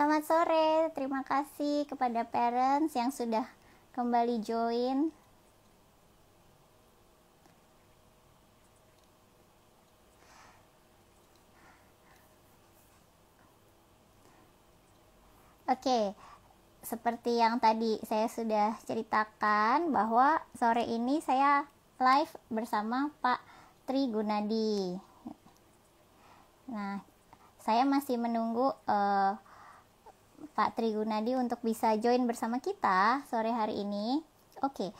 Selamat sore, terima kasih kepada parents yang sudah kembali join. Oke, okay. seperti yang tadi saya sudah ceritakan bahwa sore ini saya live bersama Pak Tri Gunadi. Nah, saya masih menunggu uh, Pak Trigunadi untuk bisa join bersama kita sore hari ini. Oke, okay.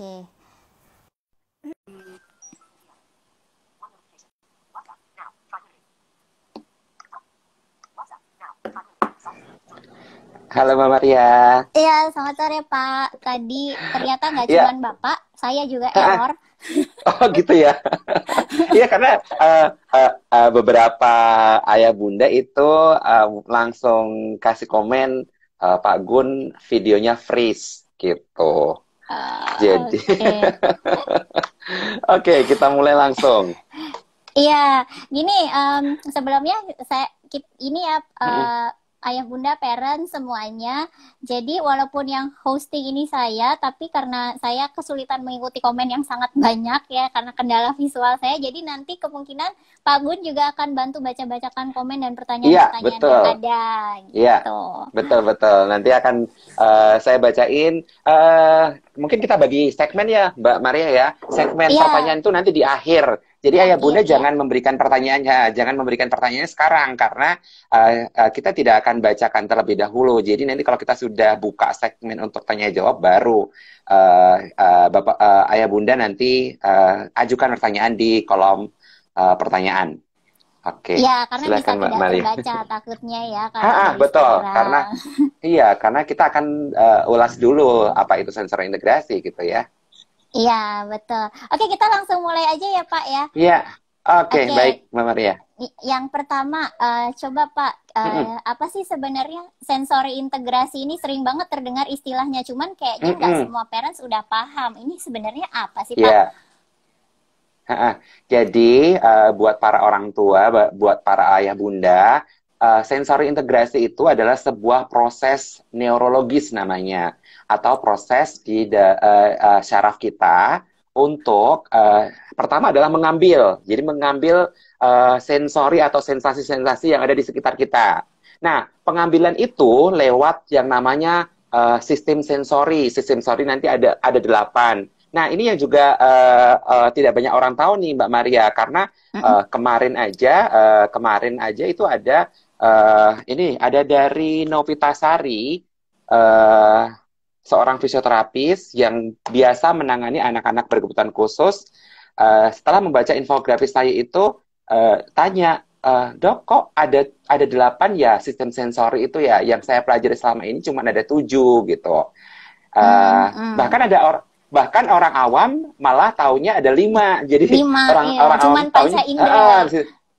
Oke. Okay. Halo Mama Maria. Iya, selamat sore Pak. Tadi ternyata nggak iya. cuma ya. Bapak, saya juga ah, ah. error. Oh gitu ya. Iya karena uh, uh, uh, beberapa ayah bunda itu uh, langsung kasih komen uh, Pak Gun videonya freeze gitu. Eh, Jadi, oke okay. okay, kita mulai langsung. Iya, gini um, sebelumnya saya ini ya uh, ayah bunda, parent semuanya. Jadi walaupun yang hosting ini saya, tapi karena saya kesulitan mengikuti komen yang sangat banyak ya karena kendala visual saya, jadi nanti kemungkinan Pak Gun juga akan bantu baca-bacakan komen dan pertanyaan-pertanyaan ya, yang ada. Gitu. Iya. Gitu. Betul betul. Nanti akan uh, saya bacain. Uh, mungkin kita bagi segmen ya, Mbak Maria ya. Segmen ya. pertanyaan itu nanti di akhir jadi iya, ayah bunda iya, iya. jangan memberikan pertanyaannya, jangan memberikan pertanyaannya sekarang karena uh, uh, kita tidak akan bacakan terlebih dahulu. Jadi nanti kalau kita sudah buka segmen untuk tanya jawab baru uh, uh, bapak uh, ayah bunda nanti uh, ajukan pertanyaan di kolom uh, pertanyaan. Oke. Okay. Ya, karena Silahkan, bisa tidak Maria. takutnya ya. Ah, ah betul. Sekarang. Karena iya, karena kita akan uh, ulas dulu apa itu sensor integrasi gitu ya. Iya, betul. Oke, kita langsung mulai aja ya, Pak ya. Iya. Oke, okay, okay. baik, Mbak Maria. Yang pertama, uh, coba Pak, uh, mm -hmm. apa sih sebenarnya sensori integrasi ini sering banget terdengar istilahnya, cuman kayaknya nggak mm -hmm. semua parents udah paham. Ini sebenarnya apa sih, Pak? Yeah. Iya. Jadi uh, buat para orang tua, buat para ayah bunda, uh, eh, sensori integrasi itu adalah sebuah proses neurologis namanya atau proses di da, uh, uh, syaraf kita untuk uh, pertama adalah mengambil, jadi mengambil uh, sensori atau sensasi-sensasi yang ada di sekitar kita. Nah, pengambilan itu lewat yang namanya uh, sistem sensori. Sistem sensori nanti ada ada delapan. Nah, ini yang juga uh, uh, tidak banyak orang tahu nih, Mbak Maria, karena uh, kemarin aja, uh, kemarin aja itu ada Uh, ini ada dari Novitasari, uh, eh, seorang fisioterapis yang biasa menangani anak-anak berkebutuhan khusus. Uh, setelah membaca infografis saya itu uh, tanya, uh, dok kok ada ada delapan ya sistem sensori itu ya yang saya pelajari selama ini cuma ada tujuh gitu. Uh, hmm, hmm. Bahkan ada orang bahkan orang awam malah taunya ada lima jadi lima, orang iya. orang Cuman awam taunya uh,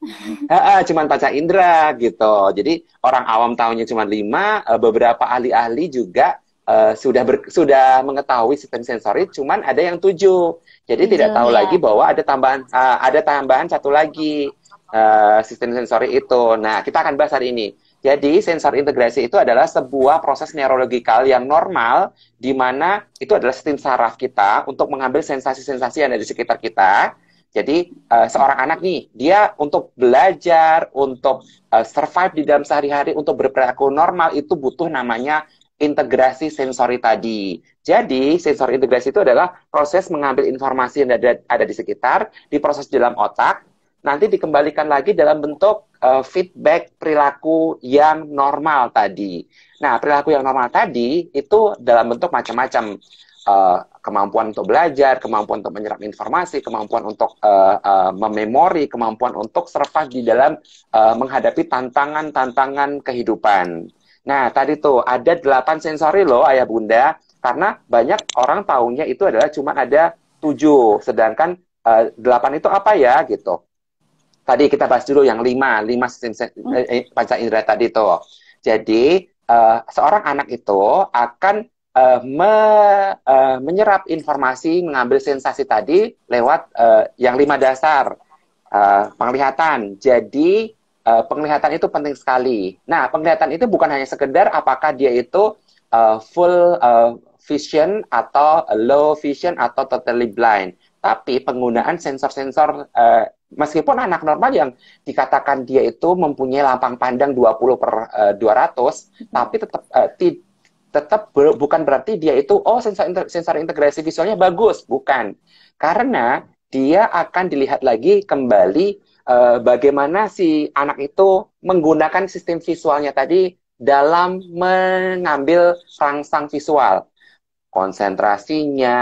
Heeh, cuman panca indera gitu. Jadi orang awam tahunya cuma lima, eh, beberapa ahli-ahli juga uh, sudah ber, sudah mengetahui sistem sensori, cuman ada yang tujuh. Jadi tujuh, iya, tidak tahu ya. lagi bahwa ada tambahan uh, ada tambahan satu lagi uh, sistem sensori itu. Nah kita akan bahas hari ini. Jadi sensor integrasi itu adalah sebuah proses neurologikal yang normal di mana itu adalah sistem saraf kita untuk mengambil sensasi-sensasi yang ada di sekitar kita jadi uh, seorang anak nih, dia untuk belajar, untuk uh, survive di dalam sehari-hari, untuk berperilaku normal itu butuh namanya integrasi sensori tadi. Jadi sensori integrasi itu adalah proses mengambil informasi yang ada, ada di sekitar, diproses di dalam otak, nanti dikembalikan lagi dalam bentuk uh, feedback perilaku yang normal tadi. Nah perilaku yang normal tadi itu dalam bentuk macam-macam. Uh, kemampuan untuk belajar, kemampuan untuk menyerap informasi, kemampuan untuk uh, uh, mememori, kemampuan untuk serpas di dalam uh, menghadapi tantangan-tantangan kehidupan. Nah, tadi tuh ada delapan sensori loh ayah bunda, karena banyak orang tahunya itu adalah cuma ada tujuh, sedangkan delapan itu apa ya gitu. Tadi kita bahas dulu yang lima, lima sistem hmm. eh, panca indera tadi tuh. Jadi uh, seorang anak itu akan uh, me, uh, menyerap informasi, mengambil sensasi tadi lewat uh, yang lima dasar uh, penglihatan. Jadi uh, penglihatan itu penting sekali. Nah, penglihatan itu bukan hanya sekedar apakah dia itu uh, full uh, vision atau low vision atau totally blind, tapi penggunaan sensor-sensor uh, meskipun anak normal yang dikatakan dia itu mempunyai lampang pandang 20 per uh, 200, tapi tetap uh, tetap ber, bukan berarti dia itu oh sensor sensor integrasi visualnya bagus, bukan. Karena dia akan dilihat lagi kembali uh, bagaimana si anak itu menggunakan sistem visualnya tadi dalam mengambil rangsang visual. Konsentrasinya,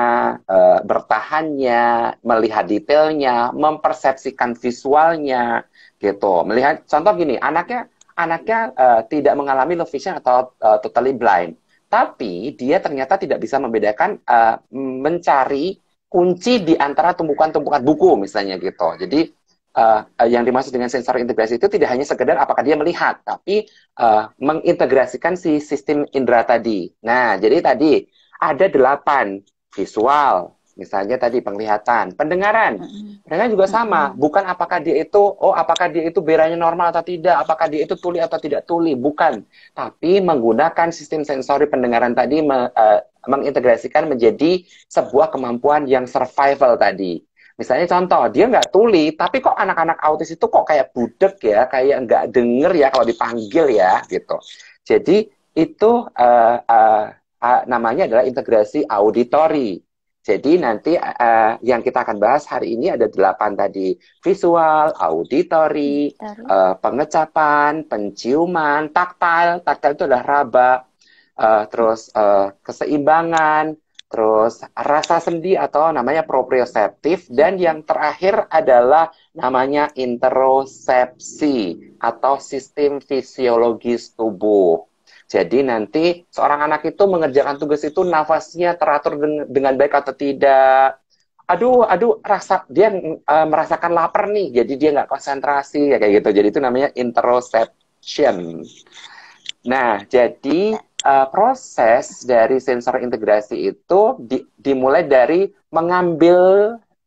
uh, bertahannya, melihat detailnya, mempersepsikan visualnya gitu. Melihat contoh gini, anaknya anaknya uh, tidak mengalami low vision atau uh, totally blind tapi dia ternyata tidak bisa membedakan uh, mencari kunci di antara tumpukan-tumpukan buku misalnya gitu. Jadi uh, yang dimaksud dengan sensor integrasi itu tidak hanya sekedar apakah dia melihat, tapi uh, mengintegrasikan si sistem indera tadi. Nah, jadi tadi ada delapan visual, Misalnya tadi penglihatan, pendengaran. Mereka juga sama. Bukan apakah dia itu, oh apakah dia itu beranya normal atau tidak, apakah dia itu tuli atau tidak tuli, bukan. Tapi menggunakan sistem sensori pendengaran tadi me, uh, mengintegrasikan menjadi sebuah kemampuan yang survival tadi. Misalnya contoh, dia nggak tuli, tapi kok anak-anak autis itu kok kayak budek ya, kayak nggak denger ya kalau dipanggil ya, gitu. Jadi itu uh, uh, uh, namanya adalah integrasi auditori jadi nanti uh, yang kita akan bahas hari ini ada delapan tadi visual, auditory, uh, eh, pengecapan, penciuman, taktil. Taktil itu adalah raba, uh, terus uh, keseimbangan, terus rasa sendi atau namanya proprioceptif dan yang terakhir adalah namanya interosepsi atau sistem fisiologis tubuh. Jadi nanti seorang anak itu mengerjakan tugas itu nafasnya teratur dengan baik atau tidak. Aduh, aduh, rasa dia uh, merasakan lapar nih, jadi dia nggak konsentrasi ya kayak gitu. Jadi itu namanya interoception. Nah, jadi uh, proses dari sensor integrasi itu di, dimulai dari mengambil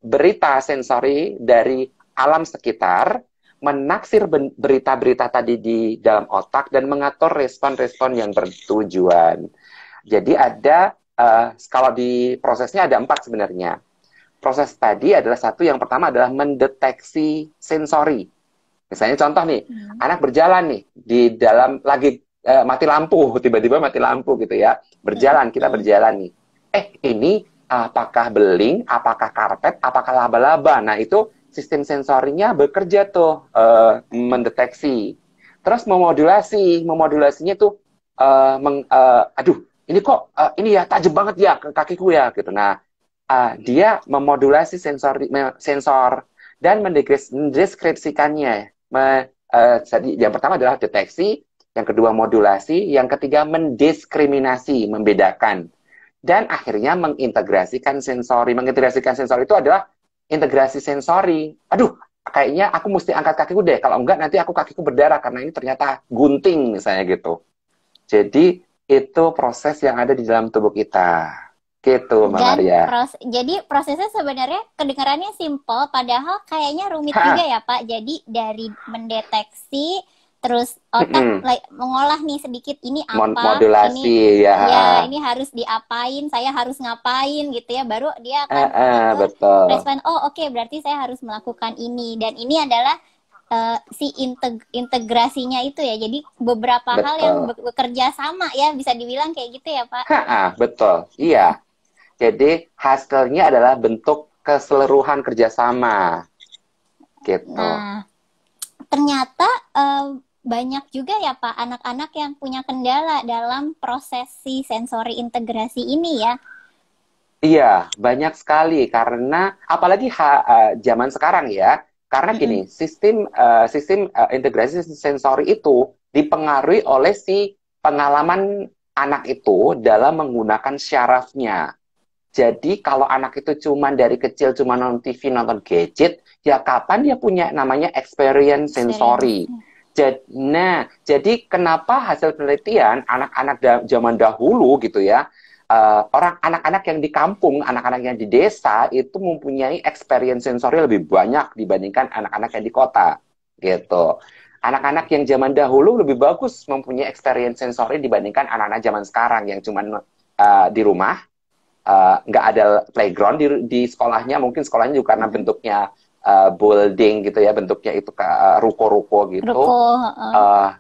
berita sensori dari alam sekitar menaksir berita-berita tadi di dalam otak dan mengatur respon-respon yang bertujuan. Jadi ada uh, kalau di prosesnya ada empat sebenarnya. Proses tadi adalah satu yang pertama adalah mendeteksi sensori. Misalnya contoh nih, hmm. anak berjalan nih di dalam lagi uh, mati lampu, tiba-tiba mati lampu gitu ya. Berjalan, kita hmm. berjalan nih. Eh, ini apakah beling, apakah karpet, apakah laba-laba. Nah, itu sistem sensorinya bekerja tuh uh, mendeteksi. Terus memodulasi, memodulasinya tuh uh, meng, uh, aduh ini kok uh, ini ya tajam banget ya ke kakiku ya gitu. Nah uh, dia memodulasi sensor sensor dan mendeskripsikannya. Me, uh, yang pertama adalah deteksi, yang kedua modulasi, yang ketiga mendiskriminasi, membedakan. Dan akhirnya mengintegrasikan sensori. Mengintegrasikan sensor itu adalah integrasi sensori. Aduh, kayaknya aku mesti angkat kakiku deh. Kalau enggak nanti aku kakiku berdarah karena ini ternyata gunting misalnya gitu. Jadi itu proses yang ada di dalam tubuh kita. Gitu, Mbak Maria. Pros jadi prosesnya sebenarnya kedengarannya simple, padahal kayaknya rumit ha. juga ya, Pak. Jadi dari mendeteksi terus otak mm -hmm. like, mengolah nih sedikit ini apa modulasi ini, ya. ya ini harus diapain saya harus ngapain gitu ya baru dia akan uh, uh, betul. respon oh oke okay, berarti saya harus melakukan ini dan ini adalah uh, si integ integrasinya itu ya. Jadi beberapa betul. hal yang be bekerja sama ya bisa dibilang kayak gitu ya Pak. Ha -ha, betul, iya. Jadi hasilnya adalah bentuk keseluruhan kerjasama, gitu. Nah, ternyata uh, banyak juga ya Pak anak-anak yang punya kendala dalam prosesi sensori integrasi ini ya. Iya, banyak sekali karena apalagi ha, uh, zaman sekarang ya. Karena gini, mm -hmm. sistem uh, sistem uh, integrasi sensori itu dipengaruhi oleh si pengalaman anak itu dalam menggunakan syarafnya. Jadi kalau anak itu cuma dari kecil cuma nonton TV, nonton gadget, ya kapan dia punya namanya experience sensori? Experience mm. Jadi, nah, jadi kenapa hasil penelitian anak-anak zaman dahulu gitu ya, uh, orang anak-anak yang di kampung, anak-anak yang di desa itu mempunyai experience sensori lebih banyak dibandingkan anak-anak yang di kota gitu. Anak-anak yang zaman dahulu lebih bagus mempunyai experience sensori dibandingkan anak-anak zaman sekarang yang cuman uh, di rumah eh, nggak uh, ada playground di, di sekolahnya mungkin sekolahnya juga karena hmm. bentuknya uh, building gitu ya bentuknya itu kayak uh, ruko-ruko gitu. Ruko. Uh. Uh,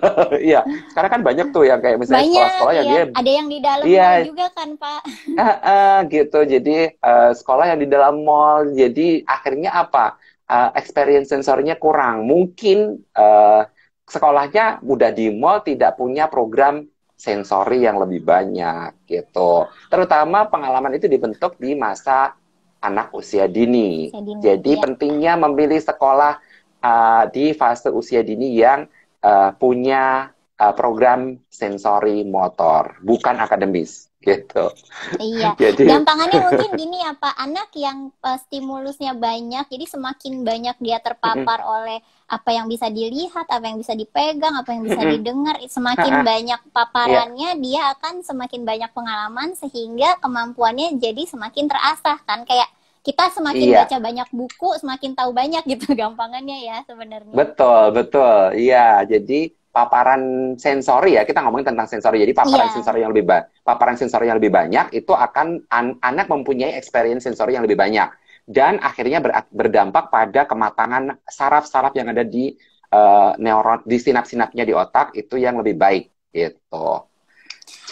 iya, karena kan banyak tuh yang kayak misalnya sekolah-sekolah yang iya. dia ada yang di dalam iya, mall juga kan pak. Uh, uh, gitu, jadi uh, sekolah yang di dalam mall, jadi akhirnya apa? Uh, experience sensornya kurang. Mungkin uh, sekolahnya udah di mall tidak punya program sensori yang lebih banyak gitu. Terutama pengalaman itu dibentuk di masa anak usia dini. Usia Jadi ya. pentingnya memilih sekolah uh, di fase usia dini yang uh, punya uh, program sensori motor, bukan akademis gitu. Iya. jadi gampangannya mungkin gini ya Pak, anak yang uh, stimulusnya banyak, jadi semakin banyak dia terpapar mm-hmm. oleh apa yang bisa dilihat, apa yang bisa dipegang, apa yang bisa mm-hmm. didengar, semakin banyak iya. paparannya yeah. dia akan semakin banyak pengalaman sehingga kemampuannya jadi semakin terasah kan kayak kita semakin iya. baca banyak buku semakin tahu banyak gitu gampangannya ya sebenarnya betul betul iya jadi paparan sensori ya kita ngomongin tentang sensori jadi paparan yeah. sensori yang lebih paparan sensori yang lebih banyak itu akan an anak mempunyai experience sensori yang lebih banyak dan akhirnya ber berdampak pada kematangan saraf-saraf yang ada di uh, neuron di sinap-sinapnya di otak itu yang lebih baik gitu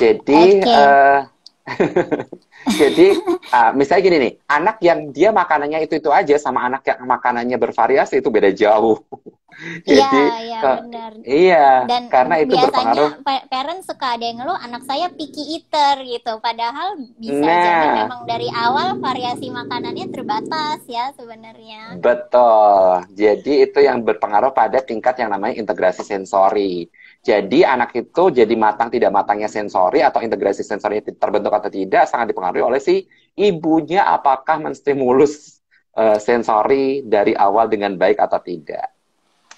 jadi okay. uh, eh, Jadi uh, misalnya gini nih, anak yang dia makanannya itu itu aja sama anak yang makanannya bervariasi itu beda jauh. Iya, jadi ya, iya, Iya. Dan karena itu biasanya berpengaruh. parent suka ada yang ngeluh anak saya picky eater gitu, padahal bisa nah. jadi memang dari awal variasi makanannya terbatas ya sebenarnya. Betul. Jadi itu yang berpengaruh pada tingkat yang namanya integrasi sensori. Jadi anak itu jadi matang tidak matangnya sensori atau integrasi sensori terbentuk atau tidak sangat dipengaruhi dipengaruhi oleh si ibunya apakah menstimulus uh, sensori dari awal dengan baik atau tidak.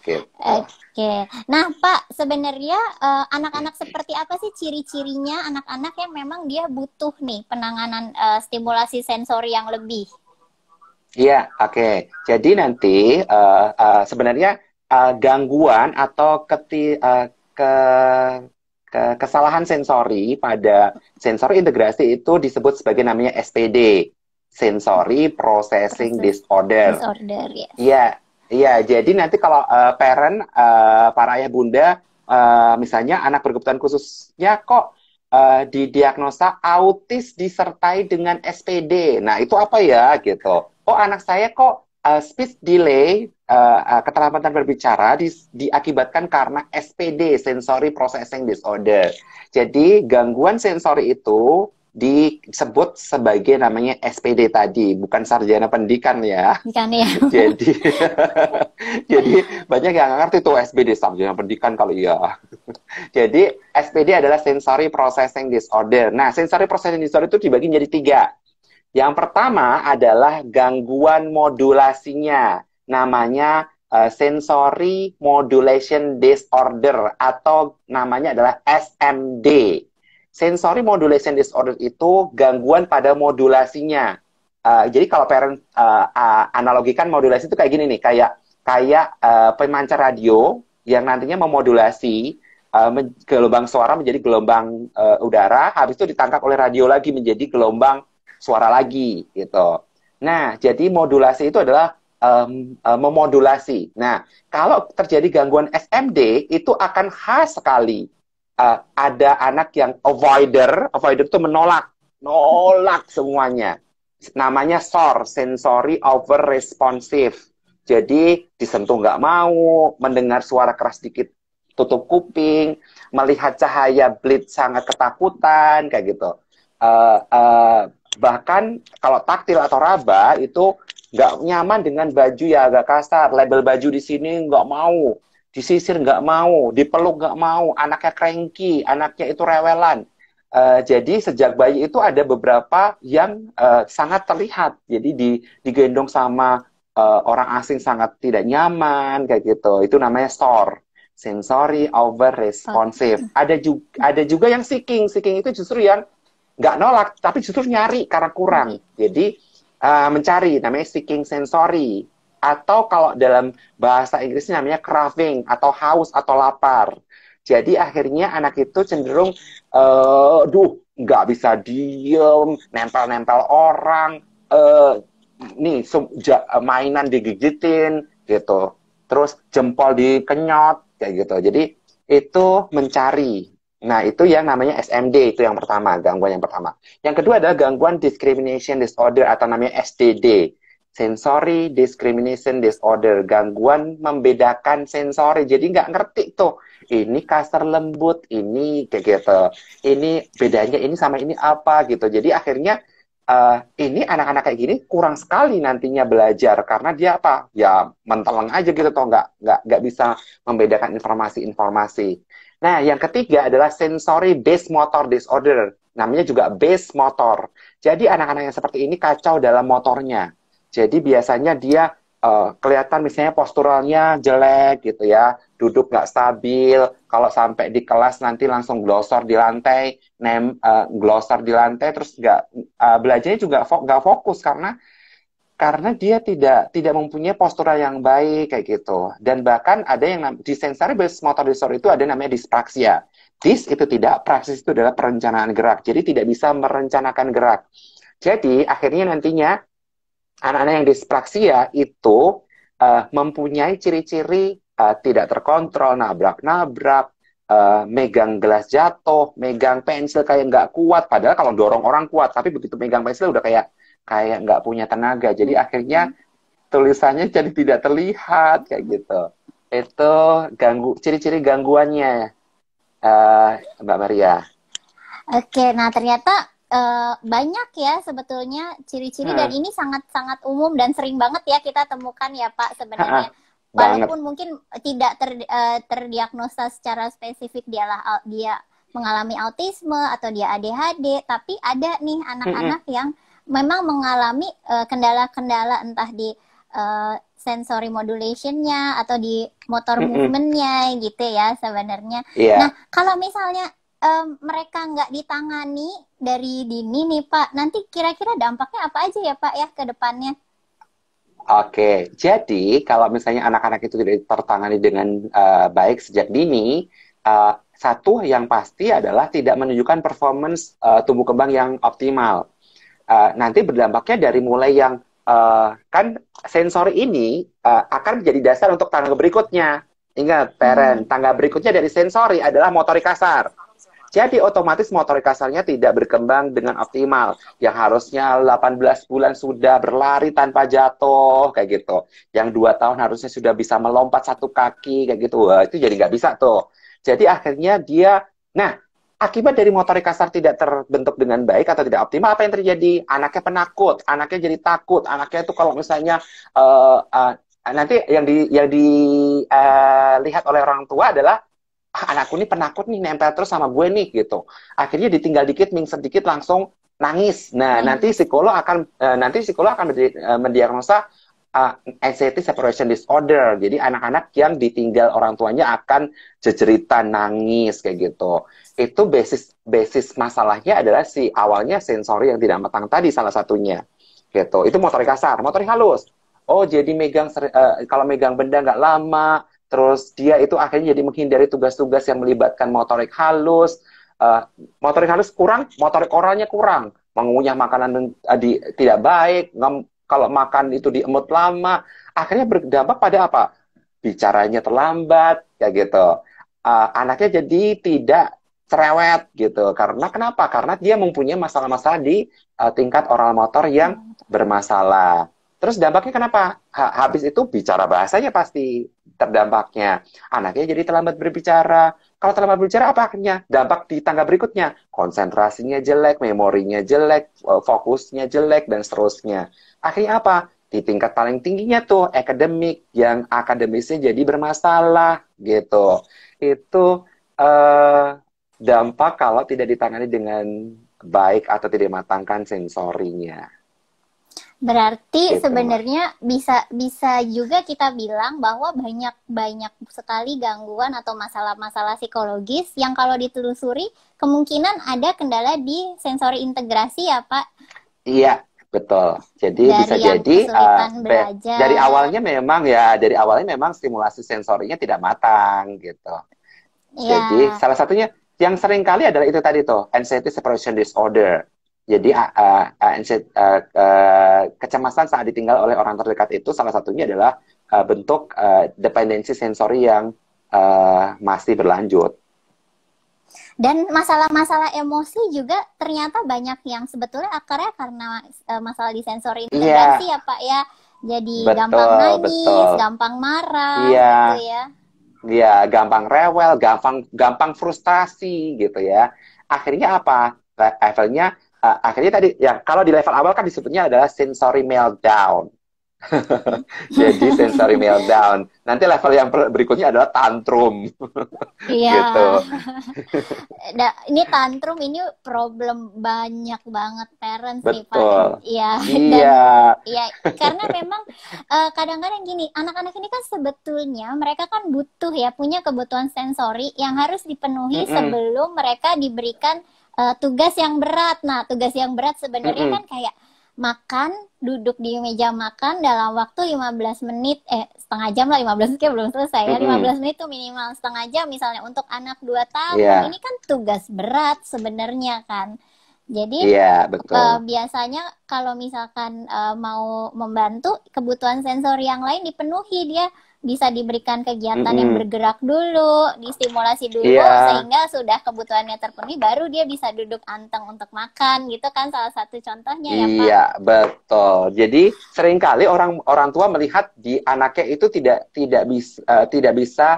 Gitu. Oke. Oke. Okay. Nah, Pak, sebenarnya eh, anak-anak uh, seperti apa sih ciri-cirinya anak-anak yang memang dia butuh nih penanganan uh, stimulasi sensori yang lebih? Iya, oke. Okay. Jadi nanti uh, uh, sebenarnya uh, gangguan atau keti, uh, ke kesalahan sensori pada sensor integrasi itu disebut sebagai namanya SPD, sensory processing disorder. Disorder ya. Yes. Iya, iya. Jadi nanti kalau uh, parent uh, para ayah bunda uh, misalnya anak berkebutuhan khususnya kok uh, didiagnosa autis disertai dengan SPD. Nah, itu apa ya gitu. Oh, anak saya kok uh, speech delay uh, eh, eh, keterlambatan berbicara di, diakibatkan karena SPD sensory processing disorder. Jadi gangguan sensori itu disebut sebagai namanya SPD tadi, bukan sarjana pendidikan ya. Bukan ya. jadi jadi banyak yang ngerti tuh SPD sarjana pendidikan kalau iya. jadi SPD adalah sensory processing disorder. Nah, sensory processing disorder itu dibagi menjadi tiga. Yang pertama adalah gangguan modulasinya namanya uh, sensory modulation disorder atau namanya adalah SMD. Sensory modulation disorder itu gangguan pada modulasinya. Uh, jadi kalau parent uh, uh, analogikan modulasi itu kayak gini nih, kayak kayak uh, pemancar radio yang nantinya memodulasi uh, gelombang suara menjadi gelombang uh, udara, habis itu ditangkap oleh radio lagi menjadi gelombang suara lagi gitu. Nah, jadi modulasi itu adalah um, uh, memodulasi. Nah, kalau terjadi gangguan SMD itu akan khas sekali. Uh, ada anak yang avoider, avoider itu menolak, nolak semuanya. Namanya SOR, sensory over responsive. Jadi disentuh nggak mau, mendengar suara keras dikit tutup kuping, melihat cahaya blit sangat ketakutan kayak gitu. Uh, uh, bahkan kalau taktil atau raba itu nggak nyaman dengan baju ya agak kasar label baju di sini nggak mau disisir nggak mau dipeluk nggak mau anaknya cranky anaknya itu rewelan Uh, jadi sejak bayi itu ada beberapa yang uh, sangat terlihat. Jadi di, digendong sama uh, orang asing sangat tidak nyaman kayak gitu. Itu namanya store sensory over responsive. Ah. Ada juga ada juga yang seeking. Seeking itu justru yang nggak nolak tapi justru nyari karena kurang. Jadi uh, mencari, namanya seeking sensory. Atau kalau dalam bahasa Inggrisnya namanya craving, atau haus, atau lapar. Jadi akhirnya anak itu cenderung, uh, duh, nggak bisa diem, nempel-nempel orang, uh, nih mainan digigitin gitu terus jempol dikenyot kayak gitu jadi itu mencari Nah, itu yang namanya SMD, itu yang pertama, gangguan yang pertama. Yang kedua adalah gangguan discrimination disorder atau namanya STD Sensory discrimination disorder, gangguan membedakan sensori. Jadi nggak ngerti tuh, ini kasar lembut, ini kayak gitu. Ini bedanya ini sama ini apa gitu. Jadi akhirnya uh, ini anak-anak kayak gini kurang sekali nantinya belajar karena dia apa? Ya menteleng aja gitu toh nggak nggak nggak bisa membedakan informasi-informasi. Nah, yang ketiga adalah sensory base motor disorder. Namanya juga base motor. Jadi anak-anak yang seperti ini kacau dalam motornya. Jadi biasanya dia uh, kelihatan misalnya posturalnya jelek gitu ya, duduk nggak stabil, kalau sampai di kelas nanti langsung glosor di lantai, nem uh, glosor di lantai, terus nggak uh, belajarnya juga nggak fokus karena karena dia tidak tidak mempunyai postural yang baik kayak gitu dan bahkan ada yang di sensory based motor disorder itu ada namanya dispraksia dis itu tidak praksis itu adalah perencanaan gerak jadi tidak bisa merencanakan gerak jadi akhirnya nantinya anak-anak yang dispraksia itu uh, mempunyai ciri-ciri uh, tidak terkontrol, nabrak-nabrak, uh, megang gelas jatuh, megang pensil kayak nggak kuat. Padahal kalau dorong orang kuat, tapi begitu megang pensil udah kayak kayak nggak punya tenaga. Jadi hmm. akhirnya tulisannya jadi tidak terlihat kayak gitu. Itu ganggu ciri-ciri gangguannya, uh, Mbak Maria. Oke, nah ternyata uh, banyak ya sebetulnya ciri-ciri hmm. dan ini sangat-sangat umum dan sering banget ya kita temukan ya Pak sebenarnya. Walaupun banget. mungkin tidak ter, uh, terdiagnosa secara spesifik dialah dia mengalami autisme atau dia ADHD, tapi ada nih anak-anak hmm. yang memang mengalami eh, kendala-kendala uh, entah di uh, sensory modulationnya atau di motor hmm movementnya gitu ya sebenarnya. Yeah. Nah kalau misalnya um, mereka nggak ditangani dari dini nih Pak. Nanti kira-kira dampaknya apa aja ya Pak ya ke depannya? Oke, jadi kalau misalnya anak-anak itu tidak tertangani dengan uh, baik sejak dini, uh, satu yang pasti adalah tidak menunjukkan performance uh, tumbuh kembang yang optimal. Uh, nanti berdampaknya dari mulai yang uh, kan sensor ini uh, akan menjadi dasar untuk tangga berikutnya. Ingat, parent, hmm. tangga berikutnya dari sensori adalah motorik kasar. Jadi otomatis motorik kasarnya tidak berkembang dengan optimal. Yang harusnya 18 bulan sudah berlari tanpa jatuh, kayak gitu. Yang dua tahun harusnya sudah bisa melompat satu kaki, kayak gitu. Wah, itu jadi nggak bisa tuh. Jadi akhirnya dia, nah akibat dari motorik kasar tidak terbentuk dengan baik atau tidak optimal apa yang terjadi anaknya penakut anaknya jadi takut anaknya itu kalau misalnya uh, uh, nanti yang di yang dilihat eh, uh, oleh orang tua adalah ah, anakku ini penakut nih nempel terus sama gue nih gitu akhirnya ditinggal dikit mingser dikit langsung nangis nah hmm. nanti psikolog akan uh, nanti psikolog akan eh, mendiagnosa uh, anxiety separation disorder. Jadi anak-anak yang ditinggal orang tuanya akan cerita nangis kayak gitu. Itu basis basis masalahnya adalah si awalnya sensori yang tidak matang tadi salah satunya. Gitu. Itu motorik kasar, motorik halus. Oh, jadi megang uh, kalau megang benda nggak lama, Terus dia itu akhirnya jadi menghindari tugas-tugas yang melibatkan motorik halus, uh, motorik halus kurang, motorik oralnya kurang, mengunyah makanan eh, di, tidak baik, ngem, kalau makan itu diemut lama, akhirnya berdampak pada apa? Bicaranya terlambat, ya gitu. Uh, anaknya jadi tidak cerewet gitu. Karena kenapa? Karena dia mempunyai masalah-masalah di uh, tingkat oral motor yang bermasalah. Terus dampaknya kenapa? Ha habis itu bicara bahasanya pasti terdampaknya. Anaknya jadi terlambat berbicara. Kalau terlambat berbicara apa akhirnya? Dampak di tangga berikutnya. Konsentrasinya jelek, memorinya jelek, eh, fokusnya jelek, dan seterusnya. Akhirnya apa? Di tingkat paling tingginya tuh, akademik, yang akademisnya jadi bermasalah, gitu. Itu uh, dampak kalau tidak ditangani dengan baik atau tidak matangkan sensorinya. Berarti gitu. sebenarnya bisa bisa juga kita bilang bahwa banyak banyak sekali gangguan atau masalah-masalah psikologis yang kalau ditelusuri kemungkinan ada kendala di sensori integrasi ya Pak. Iya, betul. Jadi dari bisa jadi uh, dari awalnya memang ya dari awalnya memang stimulasi sensorinya tidak matang gitu. Ya. Jadi salah satunya yang sering kali adalah itu tadi tuh anxiety separation disorder jadi uh, uh, uh, uh, kecemasan saat ditinggal oleh orang terdekat itu salah satunya adalah uh, bentuk uh, dependensi sensori yang uh, masih berlanjut. Dan masalah-masalah emosi juga ternyata banyak yang sebetulnya akarnya karena uh, masalah di sensori integrasi iya. yeah. ya Pak ya. Jadi betul, gampang nangis, betul. gampang marah yeah. gitu ya. Iya, gampang rewel, gampang gampang frustasi, gitu ya. Akhirnya apa? levelnya? uh, akhirnya tadi ya kalau di level awal kan disebutnya adalah sensory meltdown. Jadi sensory meltdown. Nanti level yang berikutnya adalah tantrum. Iya. gitu. Nah, ini tantrum ini problem banyak banget parents Betul. nih Pak. Iya. Iya. Iya, karena memang eh, kadang-kadang uh, gini, anak-anak ini kan sebetulnya mereka kan butuh ya punya kebutuhan sensori yang harus dipenuhi mm -hmm. sebelum mereka diberikan uh, tugas yang berat. Nah, tugas yang berat sebenarnya mm -hmm. kan kayak makan, duduk di meja makan dalam waktu 15 menit, eh setengah jam lah 15 menit belum selesai ya. Mm -hmm. 15 menit itu minimal setengah jam misalnya untuk anak 2 tahun. Yeah. Ini kan tugas berat sebenarnya kan. Jadi ya, betul. Uh, biasanya kalau misalkan uh, mau membantu kebutuhan sensor yang lain dipenuhi dia bisa diberikan kegiatan mm -hmm. yang bergerak dulu, distimulasi dulu yeah. sehingga sudah kebutuhannya terpenuhi baru dia bisa duduk anteng untuk makan gitu kan salah satu contohnya ya Pak. Iya, betul. Jadi seringkali orang orang tua melihat di anaknya itu tidak tidak bisa uh, eh, tidak bisa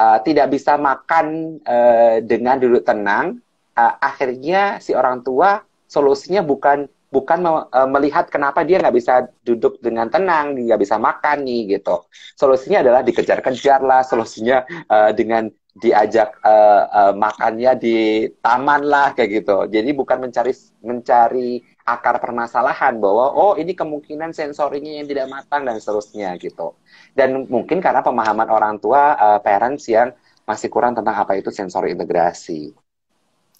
uh, tidak bisa makan uh, dengan duduk tenang, uh, akhirnya si orang tua solusinya bukan bukan me e, melihat kenapa dia nggak bisa duduk dengan tenang, nggak bisa makan nih gitu. Solusinya adalah dikejar-kejar lah, solusinya uh, dengan diajak uh, uh, makannya di taman lah kayak gitu. Jadi bukan mencari mencari akar permasalahan bahwa oh ini kemungkinan sensorinya yang tidak matang dan seterusnya gitu. Dan mungkin karena pemahaman orang tua uh, parents yang masih kurang tentang apa itu sensori integrasi.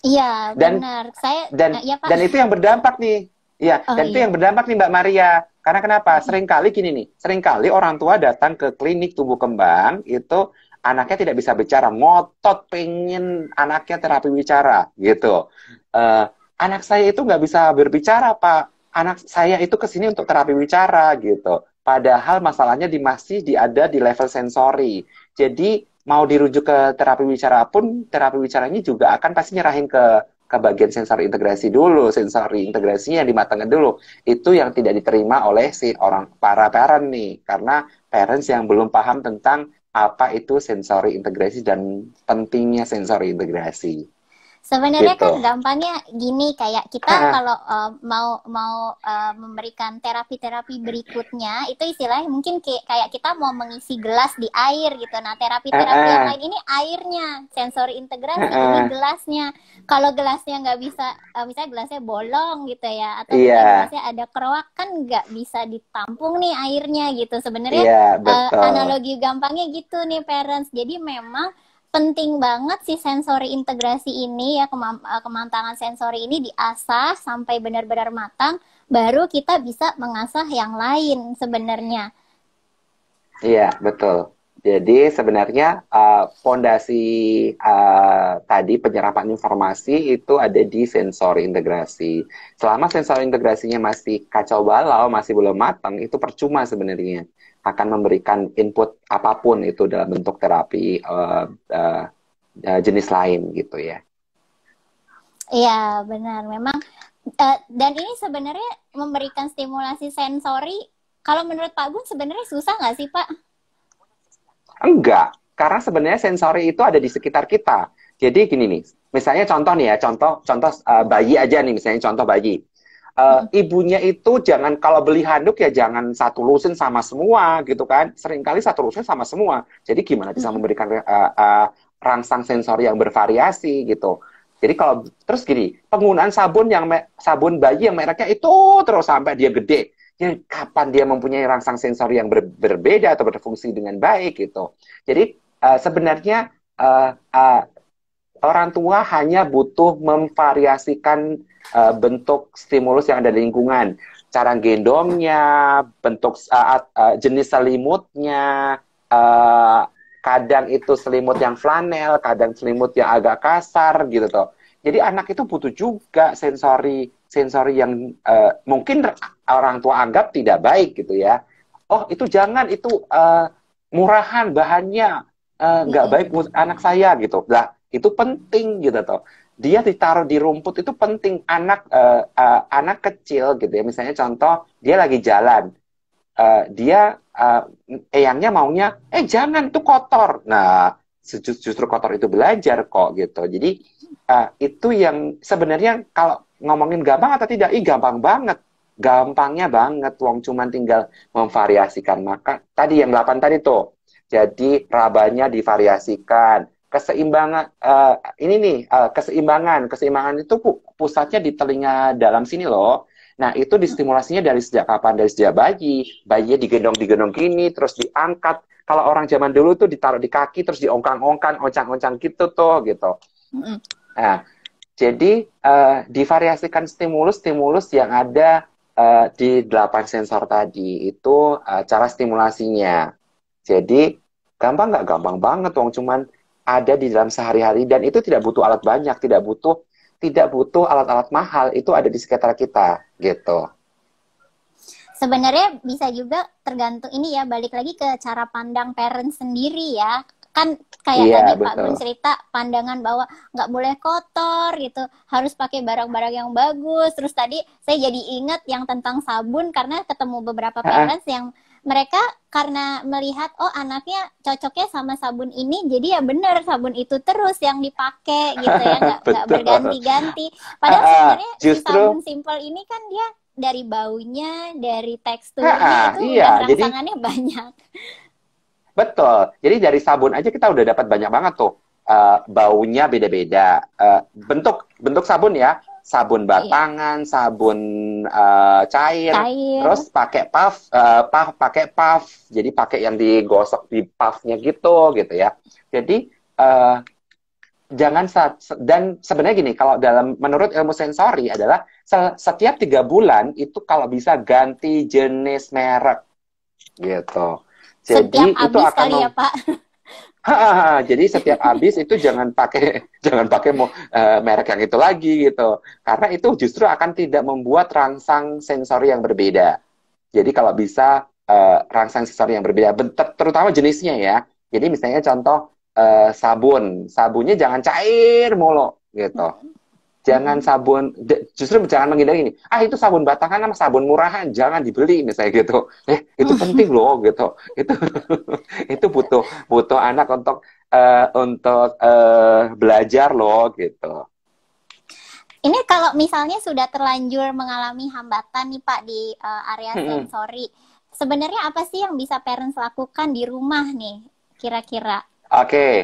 Iya, benar. Saya dan ya, Pak. dan itu yang berdampak nih Iya, oh, dan iya. itu yang berdampak nih Mbak Maria. Karena kenapa? Seringkali gini nih, seringkali orang tua datang ke klinik tubuh kembang itu anaknya tidak bisa bicara, ngotot pengen anaknya terapi bicara gitu. Uh, anak saya itu nggak bisa berbicara Pak, anak saya itu kesini untuk terapi bicara gitu. Padahal masalahnya di masih di ada di level sensori. Jadi mau dirujuk ke terapi bicara pun terapi bicaranya juga akan pasti nyerahin ke ke kan bagian sensor integrasi dulu, sensor integrasinya dimatangkan dulu. Itu yang tidak diterima oleh si orang para parent nih, karena parents yang belum paham tentang apa itu sensori integrasi dan pentingnya sensori integrasi. Sebenarnya kan gitu. kan gampangnya gini kayak kita kalau uh, mau mau uh, memberikan terapi-terapi berikutnya itu istilahnya mungkin kayak, kayak kita mau mengisi gelas di air gitu. Nah, terapi-terapi yang lain ini airnya, sensor integrasi ini gelasnya. Kalau gelasnya nggak bisa uh, misalnya gelasnya bolong gitu ya atau yeah. gelasnya ada keroak kan nggak bisa ditampung nih airnya gitu. Sebenarnya yeah, iya, uh, analogi gampangnya gitu nih parents. Jadi memang penting banget si sensori integrasi ini ya kematangan eh, sensori ini diasah sampai benar-benar matang baru kita bisa mengasah yang lain sebenarnya. Iya betul. Jadi sebenarnya pondasi eh, uh, eh, uh, tadi penyerapan informasi itu ada di sensor integrasi. Selama sensor integrasinya masih kacau balau, masih belum matang, itu percuma sebenarnya akan memberikan input apapun itu dalam bentuk terapi uh, uh, jenis lain gitu ya. Iya benar memang uh, dan ini sebenarnya memberikan stimulasi sensori kalau menurut Pak Gun sebenarnya susah nggak sih Pak? Enggak karena sebenarnya sensori itu ada di sekitar kita. Jadi gini nih, misalnya contoh nih ya, contoh contoh uh, bayi aja nih, misalnya contoh bayi. Uh, ibunya itu jangan kalau beli handuk ya jangan satu lusin sama semua gitu kan. Seringkali satu lusin sama semua. Jadi gimana bisa hmm. memberikan uh, uh, rangsang sensori yang bervariasi gitu. Jadi kalau terus gini, penggunaan sabun yang sabun bayi yang mereknya itu terus sampai dia gede. Ya, kapan dia mempunyai rangsang sensori yang ber, berbeda atau berfungsi dengan baik gitu. Jadi uh, sebenarnya uh, uh, orang tua hanya butuh memvariasikan uh, bentuk stimulus yang ada di lingkungan, cara gendongnya, bentuk uh, uh, jenis selimutnya, uh, kadang itu selimut yang flanel, kadang selimut yang agak kasar gitu toh. Jadi anak itu butuh juga sensori sensori yang uh, mungkin orang tua anggap tidak baik gitu ya. Oh itu jangan itu uh, murahan bahannya nggak uh, gak baik buat anak saya gitu. Lah itu penting gitu toh dia ditaruh di rumput itu penting anak uh, uh, anak kecil gitu ya misalnya contoh dia lagi jalan uh, dia uh, eyangnya maunya eh jangan tuh kotor nah justru kotor itu belajar kok gitu jadi uh, itu yang sebenarnya kalau ngomongin gampang atau tidak ih gampang banget gampangnya banget wong cuman tinggal memvariasikan maka tadi yang delapan tadi tuh jadi rabanya divariasikan keseimbangan uh, ini nih uh, keseimbangan keseimbangan itu pusatnya di telinga dalam sini loh Nah, itu distimulasinya dari sejak kapan? Dari sejak bayi. Bayinya digendong-digendong gini, terus diangkat. Kalau orang zaman dulu tuh ditaruh di kaki, terus diongkang-ongkang, oncang-oncang gitu tuh, gitu. Nah, jadi uh, divariasikan stimulus-stimulus yang ada uh, di delapan sensor tadi. Itu uh, cara stimulasinya. Jadi, gampang nggak? Gampang banget, Wong. Cuman ada di dalam sehari-hari dan itu tidak butuh alat banyak, tidak butuh tidak butuh alat-alat mahal, itu ada di sekitar kita gitu. Sebenarnya bisa juga tergantung ini ya balik lagi ke cara pandang parent sendiri ya. Kan kayak yeah, tadi betul. Pak Gun cerita pandangan bahwa nggak boleh kotor gitu, harus pakai barang-barang yang bagus. Terus tadi saya jadi ingat yang tentang sabun karena ketemu beberapa parents uh -huh. yang mereka karena melihat oh anaknya cocoknya sama sabun ini jadi ya bener sabun itu terus yang dipakai gitu ya nggak berganti-ganti padahal ah, ah, sebenarnya Justru, sabun simple ini kan dia dari baunya dari teksturnya ah, itu iya, udah rangsangannya banyak betul jadi dari sabun aja kita udah dapat banyak banget tuh uh, baunya beda-beda uh, bentuk bentuk sabun ya sabun iya. batangan, iya. sabun uh, cair, cair, terus pakai puff, uh, puff pakai puff, jadi pakai yang digosok di puffnya gitu, gitu ya. Jadi uh, jangan dan sebenarnya gini, kalau dalam menurut ilmu sensori adalah setiap tiga bulan itu kalau bisa ganti jenis merek, gitu. Jadi setiap itu akan ya Pak. jadi setiap habis itu jangan pakai jangan pakai uh, merek yang itu lagi gitu. Karena itu justru akan tidak membuat rangsang sensori yang berbeda. Jadi kalau bisa uh, rangsang sensori yang berbeda, bentar, terutama jenisnya ya. Jadi misalnya contoh uh, sabun, sabunnya jangan cair mulu gitu. Hmm jangan sabun justru jangan menghindari ini ah itu sabun batangan sama sabun murahan jangan dibeli misalnya gitu eh itu oh. penting loh gitu itu itu butuh butuh anak untuk uh, untuk uh, belajar loh gitu ini kalau misalnya sudah terlanjur mengalami hambatan nih pak di uh, area sensori sebenarnya apa sih yang bisa parents lakukan di rumah nih kira-kira oke okay.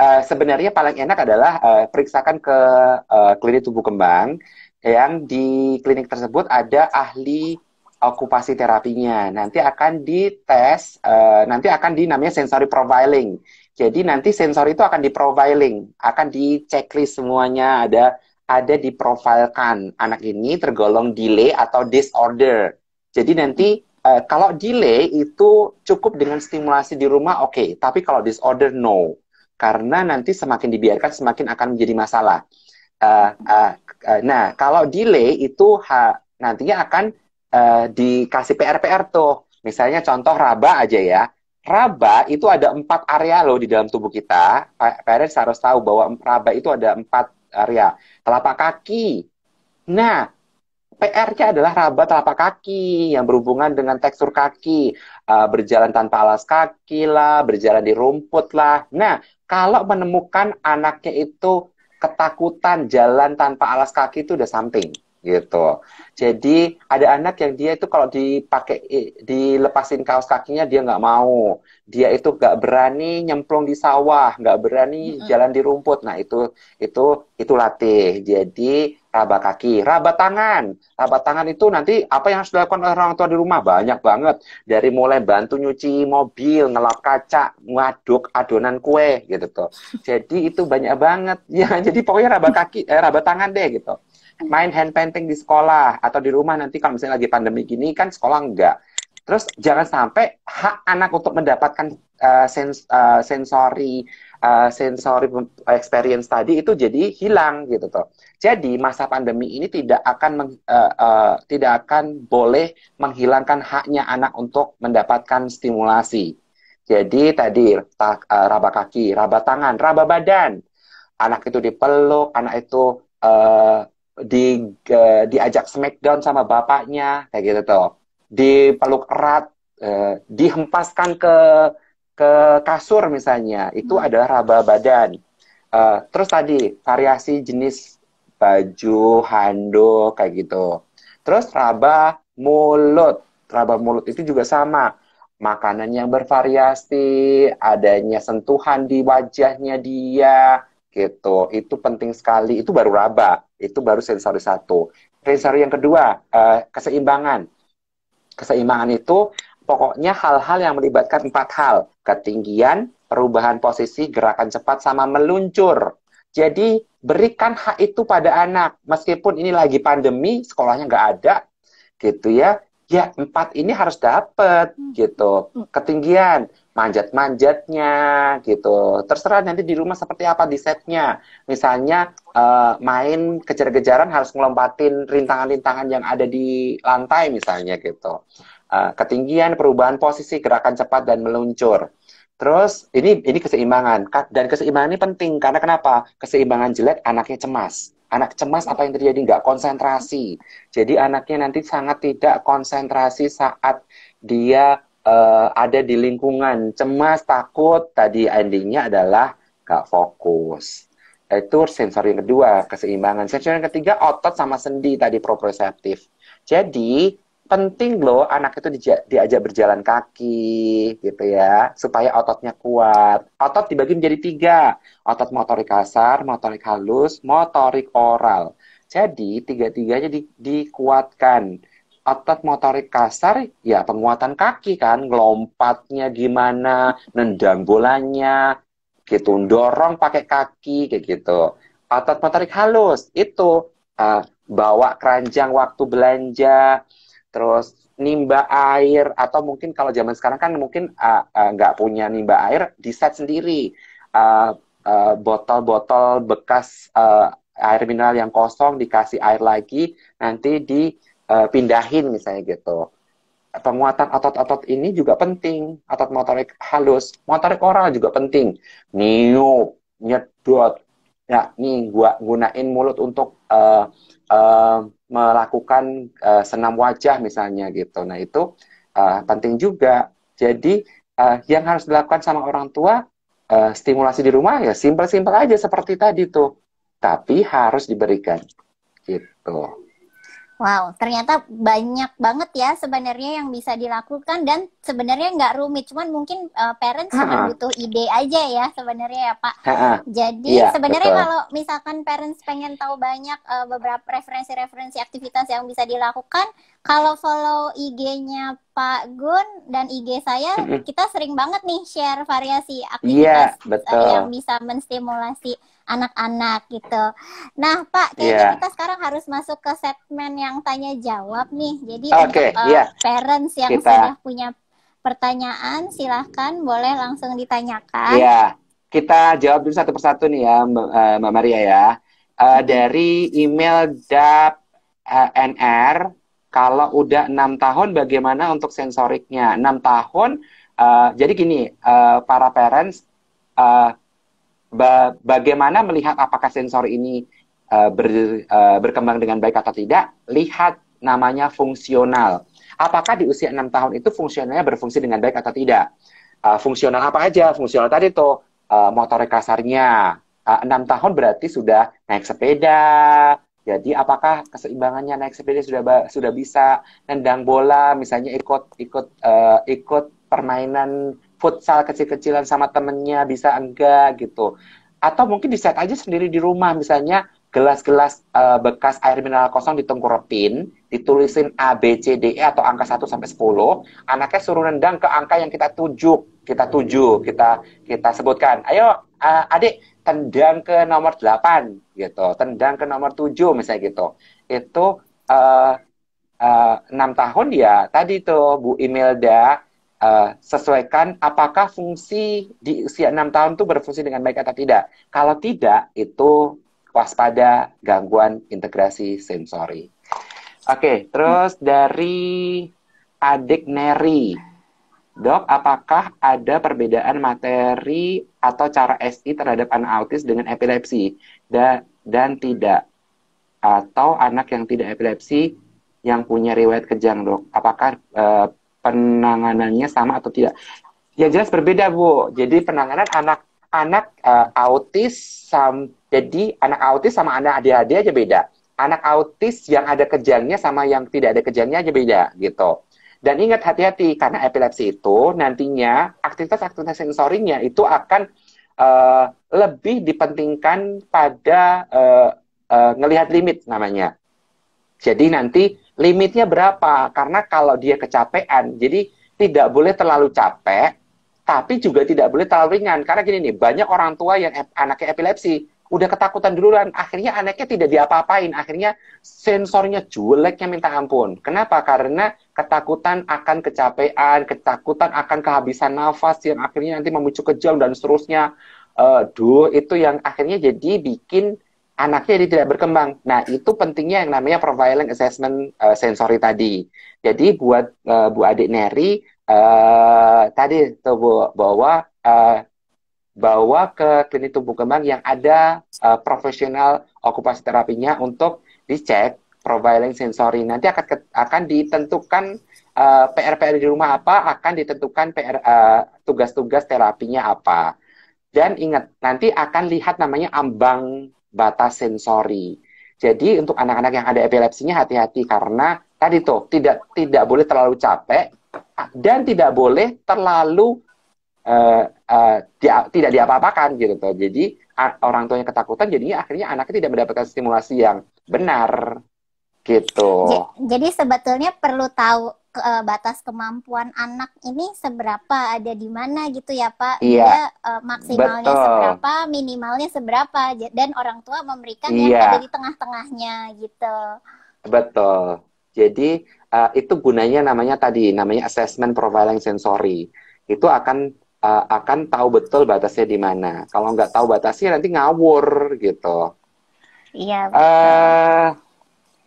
Eh, sebenarnya paling enak adalah uh, periksakan ke uh, klinik tubuh kembang yang di klinik tersebut ada ahli okupasi terapinya. Nanti akan dites, uh, nanti akan di namanya sensory profiling. Jadi nanti sensor itu akan di profiling, akan di checklist semuanya ada ada diprofilkan anak ini tergolong delay atau disorder. Jadi nanti uh, kalau delay itu cukup dengan stimulasi di rumah oke, okay. tapi kalau disorder no karena nanti semakin dibiarkan semakin akan menjadi masalah. Uh, uh, uh, nah, kalau delay itu ha, nantinya akan uh, dikasih PR-PR tuh. Misalnya contoh raba aja ya. Raba itu ada empat area loh di dalam tubuh kita. Parents harus tahu bahwa raba itu ada empat area. Telapak kaki. Nah, PR-nya adalah raba telapak kaki yang berhubungan dengan tekstur kaki, uh, berjalan tanpa alas kaki lah, berjalan di rumput lah. Nah, kalau menemukan anaknya itu ketakutan jalan tanpa alas kaki itu udah something gitu. Jadi ada anak yang dia itu kalau dipakai dilepasin kaos kakinya dia nggak mau. Dia itu nggak berani nyemplung di sawah, nggak berani mm -hmm. jalan di rumput. Nah itu itu itu latih. Jadi raba kaki, raba tangan. Raba tangan itu nanti apa yang harus dilakukan oleh orang tua di rumah banyak banget. Dari mulai bantu nyuci mobil, ngelap kaca, ngaduk adonan kue gitu tuh. Jadi itu banyak banget. Ya, jadi pokoknya raba kaki, eh, raba tangan deh gitu. Main hand painting di sekolah atau di rumah nanti kalau misalnya lagi pandemi gini kan sekolah enggak. Terus jangan sampai hak anak untuk mendapatkan uh, sens uh, sensori uh, sensory experience tadi itu jadi hilang gitu toh. Jadi masa pandemi ini tidak akan meng, uh, uh, tidak akan boleh menghilangkan haknya anak untuk mendapatkan stimulasi. Jadi tadi tak, uh, raba kaki, raba tangan, raba badan. Anak itu dipeluk, anak itu uh, di uh, diajak smackdown sama bapaknya kayak gitu toh. Dipeluk erat, uh, dihempaskan ke ke kasur misalnya itu hmm. adalah raba badan. Uh, terus tadi variasi jenis baju, handuk kayak gitu. Terus raba mulut, raba mulut itu juga sama. Makanan yang bervariasi, adanya sentuhan di wajahnya dia, gitu. Itu penting sekali. Itu baru raba, itu baru sensori satu. Sensori yang kedua, uh, keseimbangan. Keseimbangan itu Pokoknya hal-hal yang melibatkan empat hal. Ketinggian, perubahan posisi, gerakan cepat, sama meluncur. Jadi berikan hak itu pada anak. Meskipun ini lagi pandemi, sekolahnya nggak ada, gitu ya. Ya, empat ini harus dapat, hmm. gitu. Hmm. Ketinggian, manjat-manjatnya gitu. Terserah nanti di rumah seperti apa di setnya. Misalnya uh, main kejar-kejaran harus ngelompatin rintangan-rintangan yang ada di lantai misalnya gitu. Ah, ketinggian, perubahan posisi, gerakan cepat dan meluncur. Terus ini ini keseimbangan dan keseimbangan ini penting karena kenapa? Keseimbangan jelek anaknya cemas. Anak cemas apa yang terjadi? Nggak konsentrasi. Jadi anaknya nanti sangat tidak konsentrasi saat dia uh, ada di lingkungan. Cemas, takut. Tadi endingnya adalah nggak fokus. Itu sensor yang kedua, keseimbangan. Sensor yang ketiga otot sama sendi tadi proprioceptif. Jadi penting loh anak itu diajak berjalan kaki gitu ya supaya ototnya kuat otot dibagi menjadi tiga otot motorik kasar motorik halus motorik oral jadi tiga-tiganya di, dikuatkan otot motorik kasar ya penguatan kaki kan ngelompatnya gimana nendang bolanya gitu dorong pakai kaki kayak gitu otot motorik halus itu uh, bawa keranjang waktu belanja terus nimba air atau mungkin kalau zaman sekarang kan mungkin ah, ah, nggak uh, uh, punya nimba air di set sendiri uh, uh, botol-botol bekas uh, air mineral yang kosong dikasih air lagi nanti dipindahin misalnya gitu penguatan otot-otot ini juga penting otot motorik halus motorik oral juga penting niup nyedot ya nih gua gunain mulut untuk uh, uh, melakukan uh, senam wajah misalnya gitu nah itu uh, penting juga jadi uh, yang harus dilakukan sama orang tua uh, stimulasi di rumah ya simpel-simpel aja seperti tadi tuh tapi harus diberikan gitu Wow, ternyata banyak banget ya sebenarnya yang bisa dilakukan dan sebenarnya nggak rumit, cuman mungkin uh, parents cuma butuh ide aja ya sebenarnya ya Pak. Ha-ha. Jadi ya, sebenarnya kalau misalkan parents pengen tahu banyak uh, beberapa referensi-referensi aktivitas yang bisa dilakukan, kalau follow IG-nya Pak Gun dan IG saya, kita sering banget nih share variasi iya, aktivitas ya, yang bisa menstimulasi anak-anak gitu. Nah, Pak, kayaknya yeah. kita sekarang harus masuk ke segmen yang tanya jawab nih. Jadi okay, untuk uh, eh, yeah. parents yang kita... sudah punya pertanyaan, silahkan boleh langsung ditanyakan. Iya, yeah. kita jawab dulu satu persatu nih ya, Mbak, eh, Maria ya. Uh, dari email dap uh, nr kalau udah enam tahun bagaimana untuk sensoriknya? Enam tahun, uh, jadi gini, uh, para parents uh, ba bagaimana melihat apakah sensor ini uh, ber, uh, berkembang dengan baik atau tidak, lihat namanya fungsional. Apakah di usia enam tahun itu fungsionalnya berfungsi dengan baik atau tidak? Uh, fungsional apa aja? Fungsional tadi tuh uh, motorik kasarnya. Enam 6 tahun berarti sudah naik sepeda. Jadi apakah keseimbangannya naik sepeda sudah sudah bisa nendang bola, misalnya ikut ikut uh, ikut permainan futsal kecil-kecilan sama temennya bisa enggak gitu atau mungkin diset aja sendiri di rumah misalnya gelas-gelas uh, bekas air mineral kosong ditengkurepin, ditulisin A, B, C, D, E atau angka 1 sampai 10, anaknya suruh nendang ke angka yang kita tuju, kita tuju, kita kita sebutkan. Ayo uh, adik tendang ke nomor 8 gitu, tendang ke nomor 7 misalnya gitu. Itu uh, uh, 6 tahun ya tadi tuh Bu Imelda Eh, sesuaikan apakah fungsi di usia enam tahun itu berfungsi dengan baik atau tidak. Kalau tidak, itu waspada gangguan integrasi sensori. Oke, okay, terus dari adik Neri. Dok, apakah ada perbedaan materi atau cara SI terhadap anak autis dengan epilepsi da dan tidak? Atau anak yang tidak epilepsi yang punya riwayat kejang, dok? Apakah uh, penanganannya sama atau tidak? Ya jelas berbeda bu. Jadi penanganan anak anak uh, autis sam, jadi anak autis sama anak adik-adik aja beda. Anak autis yang ada kejangnya sama yang tidak ada kejangnya aja beda gitu. Dan ingat hati-hati karena epilepsi itu nantinya aktivitas-aktivitas sensorinya itu akan uh, lebih dipentingkan pada uh, uh, ngelihat limit namanya. Jadi nanti limitnya berapa karena kalau dia kecapean jadi tidak boleh terlalu capek tapi juga tidak boleh terlalu ringan karena gini nih banyak orang tua yang anaknya epilepsi udah ketakutan duluan akhirnya anaknya tidak diapa-apain akhirnya sensornya jeleknya minta ampun kenapa karena ketakutan akan kecapean ketakutan akan kehabisan nafas yang akhirnya nanti memicu kejang dan seterusnya uh, duh itu yang akhirnya jadi bikin anaknya dia tidak berkembang. Nah, itu pentingnya yang namanya profiling assessment uh, eh, sensori tadi. Jadi buat uh, Bu Adik Neri uh, tadi tuh Bu bahwa uh, bawa ke klinik tumbuh kembang yang ada uh, profesional okupasi terapinya untuk dicek profiling sensori. Nanti akan akan ditentukan uh, PR-PR di rumah apa, akan ditentukan PR uh, tugas-tugas terapinya apa. Dan ingat, nanti akan lihat namanya ambang batas sensori. Jadi untuk anak-anak yang ada epilepsinya hati-hati karena tadi tuh tidak tidak boleh terlalu capek dan tidak boleh terlalu uh, uh, dia, tidak diapa-apakan gitu tuh. Jadi orang tuanya ketakutan jadinya akhirnya anaknya tidak mendapatkan stimulasi yang benar gitu. Jadi sebetulnya perlu tahu uh, batas kemampuan anak ini seberapa ada di mana gitu ya Pak? Iya. Dia, uh, maksimalnya Betul. seberapa, minimalnya seberapa, dan orang tua memberikan iya. yang ada di tengah-tengahnya gitu. Betul. Jadi uh, itu gunanya namanya tadi namanya assessment profiling sensory. Itu akan uh, akan tahu betul batasnya di mana. Kalau nggak tahu batasnya nanti ngawur gitu. Iya. Betul. Uh,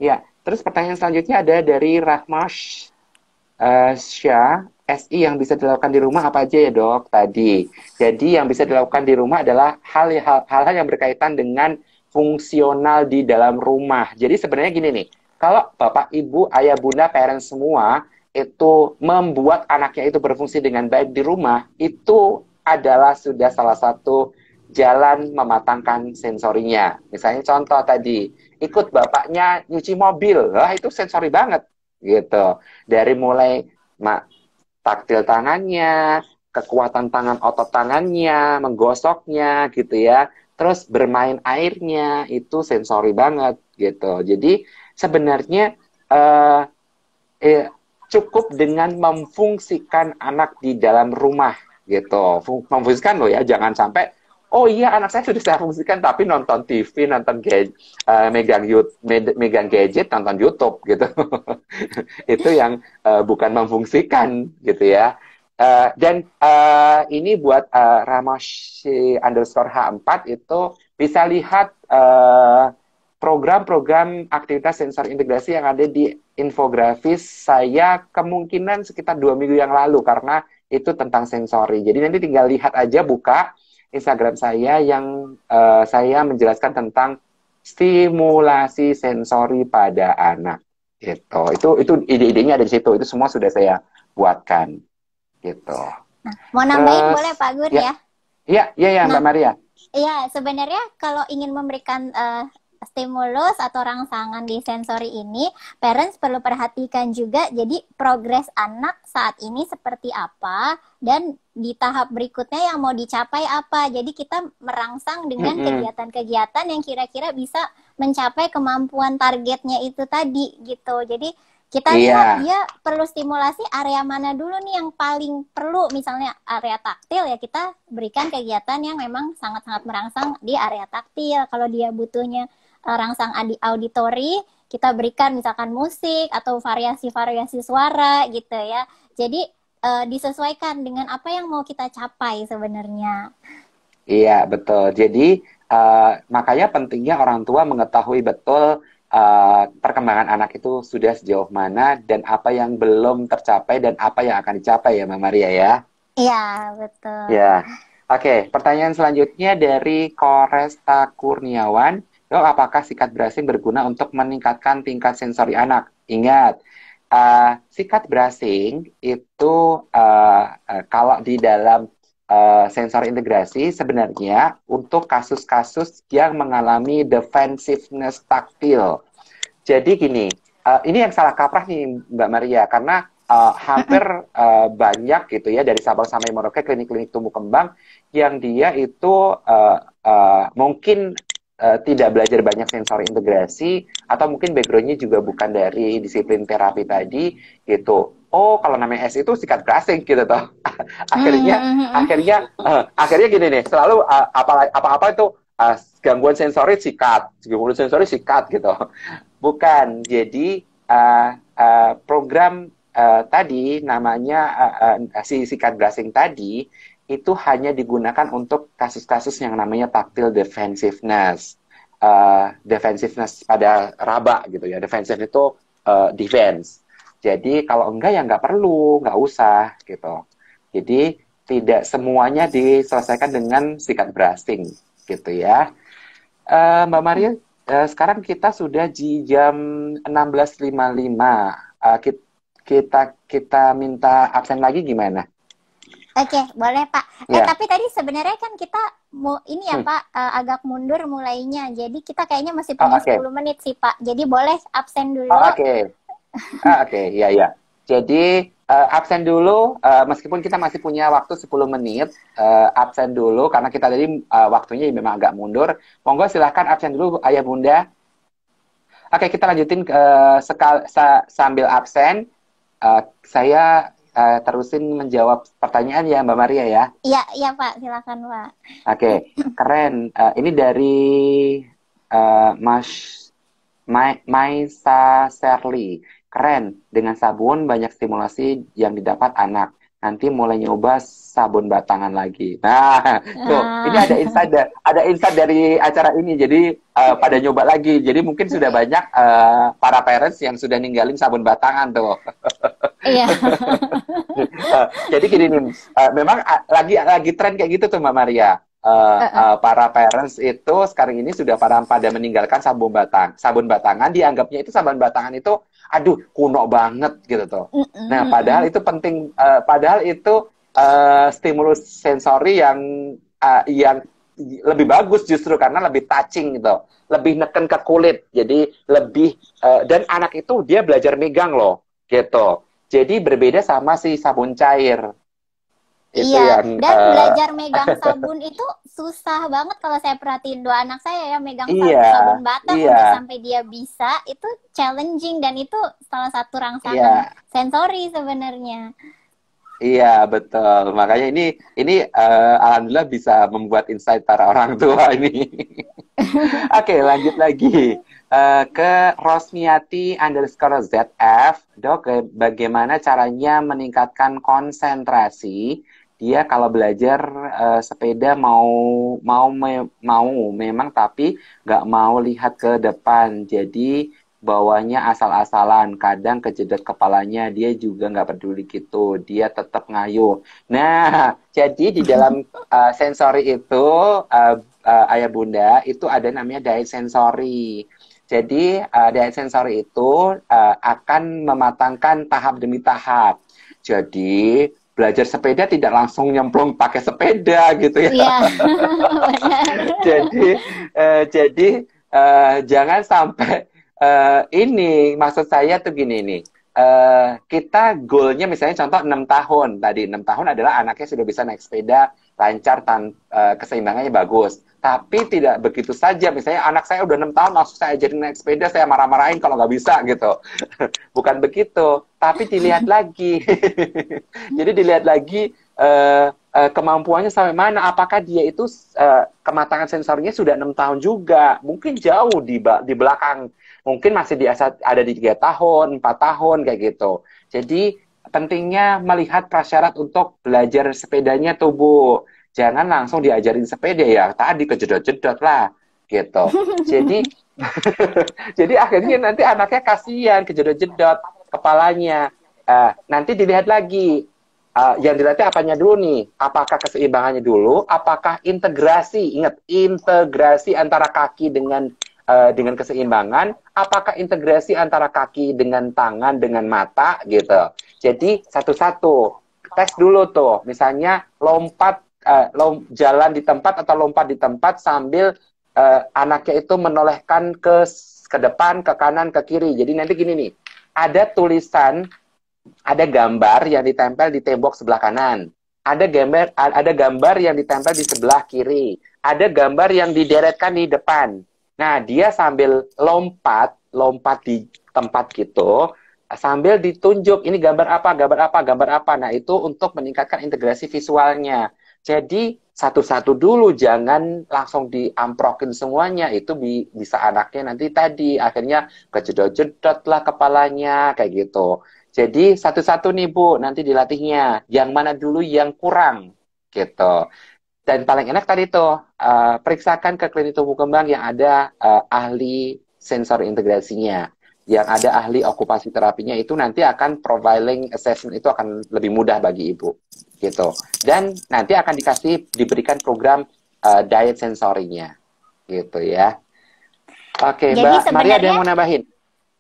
ya. Terus pertanyaan selanjutnya ada dari Rahmash uh, Syah, SI yang bisa dilakukan di rumah apa aja ya dok tadi. Jadi yang bisa dilakukan di rumah adalah hal-hal yang berkaitan dengan fungsional di dalam rumah. Jadi sebenarnya gini nih, kalau bapak, ibu, ayah, bunda, parents semua itu membuat anaknya itu berfungsi dengan baik di rumah, itu adalah sudah salah satu jalan mematangkan sensorinya. Misalnya contoh tadi, ikut bapaknya nyuci mobil, lah itu sensori banget gitu. Dari mulai mak taktil tangannya, kekuatan tangan otot tangannya, menggosoknya gitu ya. Terus bermain airnya itu sensori banget gitu. Jadi sebenarnya eh, eh, cukup dengan memfungsikan anak di dalam rumah gitu. memfungsikan loh ya, jangan sampai oh iya anak saya sudah saya fungsikan tapi nonton TV nonton gadget uh, megang YouTube megang gadget nonton YouTube gitu itu yang uh, bukan memfungsikan gitu ya uh, dan uh, ini buat uh, Ramashi underscore H4 itu bisa lihat uh, program-program aktivitas sensor integrasi yang ada di infografis saya kemungkinan sekitar dua minggu yang lalu karena itu tentang sensori. Jadi nanti tinggal lihat aja buka Instagram saya yang uh, saya menjelaskan tentang stimulasi sensori pada anak. Gitu. Itu itu ide-idenya ada di situ. Itu semua sudah saya buatkan. Gitu. Nah, mau nambahin boleh Pak Gur ya. ya? Iya, iya ya, ya, ya nah, Mbak Maria. Iya, sebenarnya kalau ingin memberikan uh, stimulus atau rangsangan di sensori ini, parents perlu perhatikan juga jadi progres anak saat ini seperti apa dan di tahap berikutnya yang mau dicapai apa. Jadi kita merangsang dengan kegiatan-kegiatan yang kira-kira bisa mencapai kemampuan targetnya itu tadi gitu. Jadi kita yeah. lihat dia perlu stimulasi area mana dulu nih yang paling perlu misalnya area taktil ya kita berikan kegiatan yang memang sangat-sangat merangsang di area taktil kalau dia butuhnya rangsang auditori kita berikan misalkan musik atau variasi-variasi suara gitu ya. Jadi uh, disesuaikan dengan apa yang mau kita capai sebenarnya. Iya betul. Jadi uh, makanya pentingnya orang tua mengetahui betul uh, perkembangan anak itu sudah sejauh mana dan apa yang belum tercapai dan apa yang akan dicapai ya, Mbak Maria ya. Iya betul. Ya. Oke, okay, pertanyaan selanjutnya dari Koresta Kurniawan Lalu oh, apakah sikat brushing berguna untuk meningkatkan tingkat sensori anak? Ingat, uh, sikat brushing itu uh, uh, kalau di dalam uh, sensor integrasi sebenarnya untuk kasus-kasus yang mengalami defensiveness taktil. Jadi gini, uh, ini yang salah kaprah nih Mbak Maria karena uh, hampir uh, banyak gitu ya dari Sabang sampai Merauke klinik-klinik tumbuh kembang yang dia itu uh, uh, mungkin Eh, tidak belajar banyak sensor integrasi atau mungkin backgroundnya juga bukan dari disiplin terapi tadi gitu oh kalau namanya S itu sikat gasing gitu toh akhirnya hmm, hmm, hmm, akhirnya uh, akhirnya gini nih selalu eh, apa apa itu uh, gangguan sensorik sikat gangguan sensorik sikat gitu bukan jadi uh, uh, program uh, tadi namanya uh, uh, si sikat gasing tadi itu hanya digunakan untuk kasus-kasus yang namanya tactile defensiveness. Uh, defensiveness pada raba gitu ya. Defensive itu uh, defense. Jadi kalau enggak ya enggak perlu, enggak usah gitu. Jadi tidak semuanya diselesaikan dengan sikat brushing gitu ya. Uh, Mbak Maria, uh, sekarang kita sudah di jam 16.55. Uh, kita, kita kita minta absen lagi gimana? Oke, okay, boleh Pak. Eh, iya. tapi tadi sebenarnya kan kita mau ini ya hmm. Pak uh, agak mundur mulainya. Jadi kita kayaknya masih ah, punya oh, okay. 10 menit sih Pak. Jadi boleh absen dulu. Ah, oke. Oh, Oke, okay. ah, okay. ya ya. Jadi uh, absen dulu uh, meskipun kita masih punya waktu 10 menit, uh, absen dulu karena kita tadi uh, waktunya memang agak mundur. Monggo silahkan absen dulu Ayah Bunda. Oke, okay, kita lanjutin uh, sambil absen. Uh, saya uh, terusin menjawab pertanyaan ya Mbak Maria ya. Iya, iya Pak, silakan Pak. Oke, okay. keren. Uh, ini dari uh, Mas Maisa Serli. Keren, dengan sabun banyak stimulasi yang didapat anak nanti mulai nyoba sabun batangan lagi. Nah, tuh ah. ini ada ah. insight ada insight dari acara ini. Jadi uh, pada nyoba lagi. Jadi mungkin sudah iya. banyak uh, para parents yang sudah ninggalin sabun batangan tuh. Iya. Nah, jadi gini nih, uh, memang lagi lagi tren kayak gitu tuh Mbak Maria. Uh, uh, para parents itu sekarang ini sudah pada pada meninggalkan sabun batang sabun batangan dianggapnya itu sabun batangan itu aduh kuno banget gitu tuh mm, mm, nah mm, padahal itu penting uh, padahal itu uh, stimulus sensori yang uh, yang lebih bagus justru karena lebih touching gitu lebih neken ke kulit jadi lebih uh, dan anak itu dia belajar megang loh gitu jadi berbeda sama si sabun cair itu iya, yang, dan uh... belajar megang sabun itu susah banget kalau saya perhatiin dua anak saya ya megang sabun, iya, sabun batang iya. udah sampai dia bisa itu challenging dan itu salah satu rangsangan iya. sensori sebenarnya. Iya betul makanya ini ini uh, alhamdulillah bisa membuat insight para orang tua ini. Oke okay, lanjut lagi uh, ke Rosmiati underscore ZF dok bagaimana caranya meningkatkan konsentrasi dia kalau belajar uh, sepeda mau mau me, mau memang tapi nggak mau lihat ke depan jadi bawahnya asal-asalan kadang kejedot kepalanya dia juga nggak peduli gitu dia tetap ngayuh nah jadi di dalam uh, sensori itu uh, uh, ayah bunda itu ada namanya diet sensori jadi uh, diet sensori itu uh, akan mematangkan tahap demi tahap jadi belajar sepeda tidak langsung nyemplung pakai sepeda gitu ya. Yeah. Iya. jadi uh, jadi uh, jangan sampai uh, ini maksud saya tuh gini nih. Uh, kita goalnya misalnya contoh enam tahun tadi enam tahun adalah anaknya sudah bisa naik sepeda lancar tan uh, keseimbangannya bagus tapi tidak begitu saja misalnya anak saya udah enam tahun langsung saya jadi naik sepeda saya marah-marahin kalau nggak bisa gitu bukan begitu tapi dilihat lagi. Jadi dilihat lagi uh, uh, kemampuannya sampai mana. Apakah dia itu uh, kematangan sensornya sudah enam tahun juga? Mungkin jauh di di belakang. Mungkin masih di ada di tiga tahun, empat tahun kayak gitu. Jadi pentingnya melihat prasyarat untuk belajar sepedanya tubuh. Jangan langsung diajarin sepeda ya. Tadi kejedot-jedot lah gitu. Jadi jadi akhirnya nanti anaknya kasihan kejedot-jedot kepalanya. Uh, nanti dilihat lagi uh, yang dilihatnya apanya dulu nih? Apakah keseimbangannya dulu? Apakah integrasi? Ingat integrasi antara kaki dengan uh, dengan keseimbangan. Apakah integrasi antara kaki dengan tangan dengan mata gitu? Jadi satu-satu tes dulu tuh. Misalnya lompat uh, lom, jalan di tempat atau lompat di tempat sambil uh, anaknya itu menolehkan ke ke depan, ke kanan, ke kiri. Jadi nanti gini nih, ada tulisan, ada gambar yang ditempel di tembok sebelah kanan. Ada gambar, ada gambar yang ditempel di sebelah kiri. Ada gambar yang dideretkan di depan. Nah, dia sambil lompat, lompat di tempat gitu, sambil ditunjuk ini gambar apa, gambar apa, gambar apa. Nah, itu untuk meningkatkan integrasi visualnya. Jadi satu-satu dulu jangan langsung diamprokin semuanya itu bi bisa anaknya nanti tadi akhirnya kejedot-jedot lah kepalanya kayak gitu jadi satu-satu nih bu nanti dilatihnya yang mana dulu yang kurang gitu dan paling enak tadi tuh uh, periksakan ke klinik tubuh kembang yang ada uh, ahli sensor integrasinya yang ada ahli okupasi terapinya itu nanti akan profiling assessment itu akan lebih mudah bagi ibu gitu. Dan nanti akan dikasih diberikan program uh, diet sensorinya, gitu ya. Oke, Jadi Mbak Maria ada yang mau nambahin?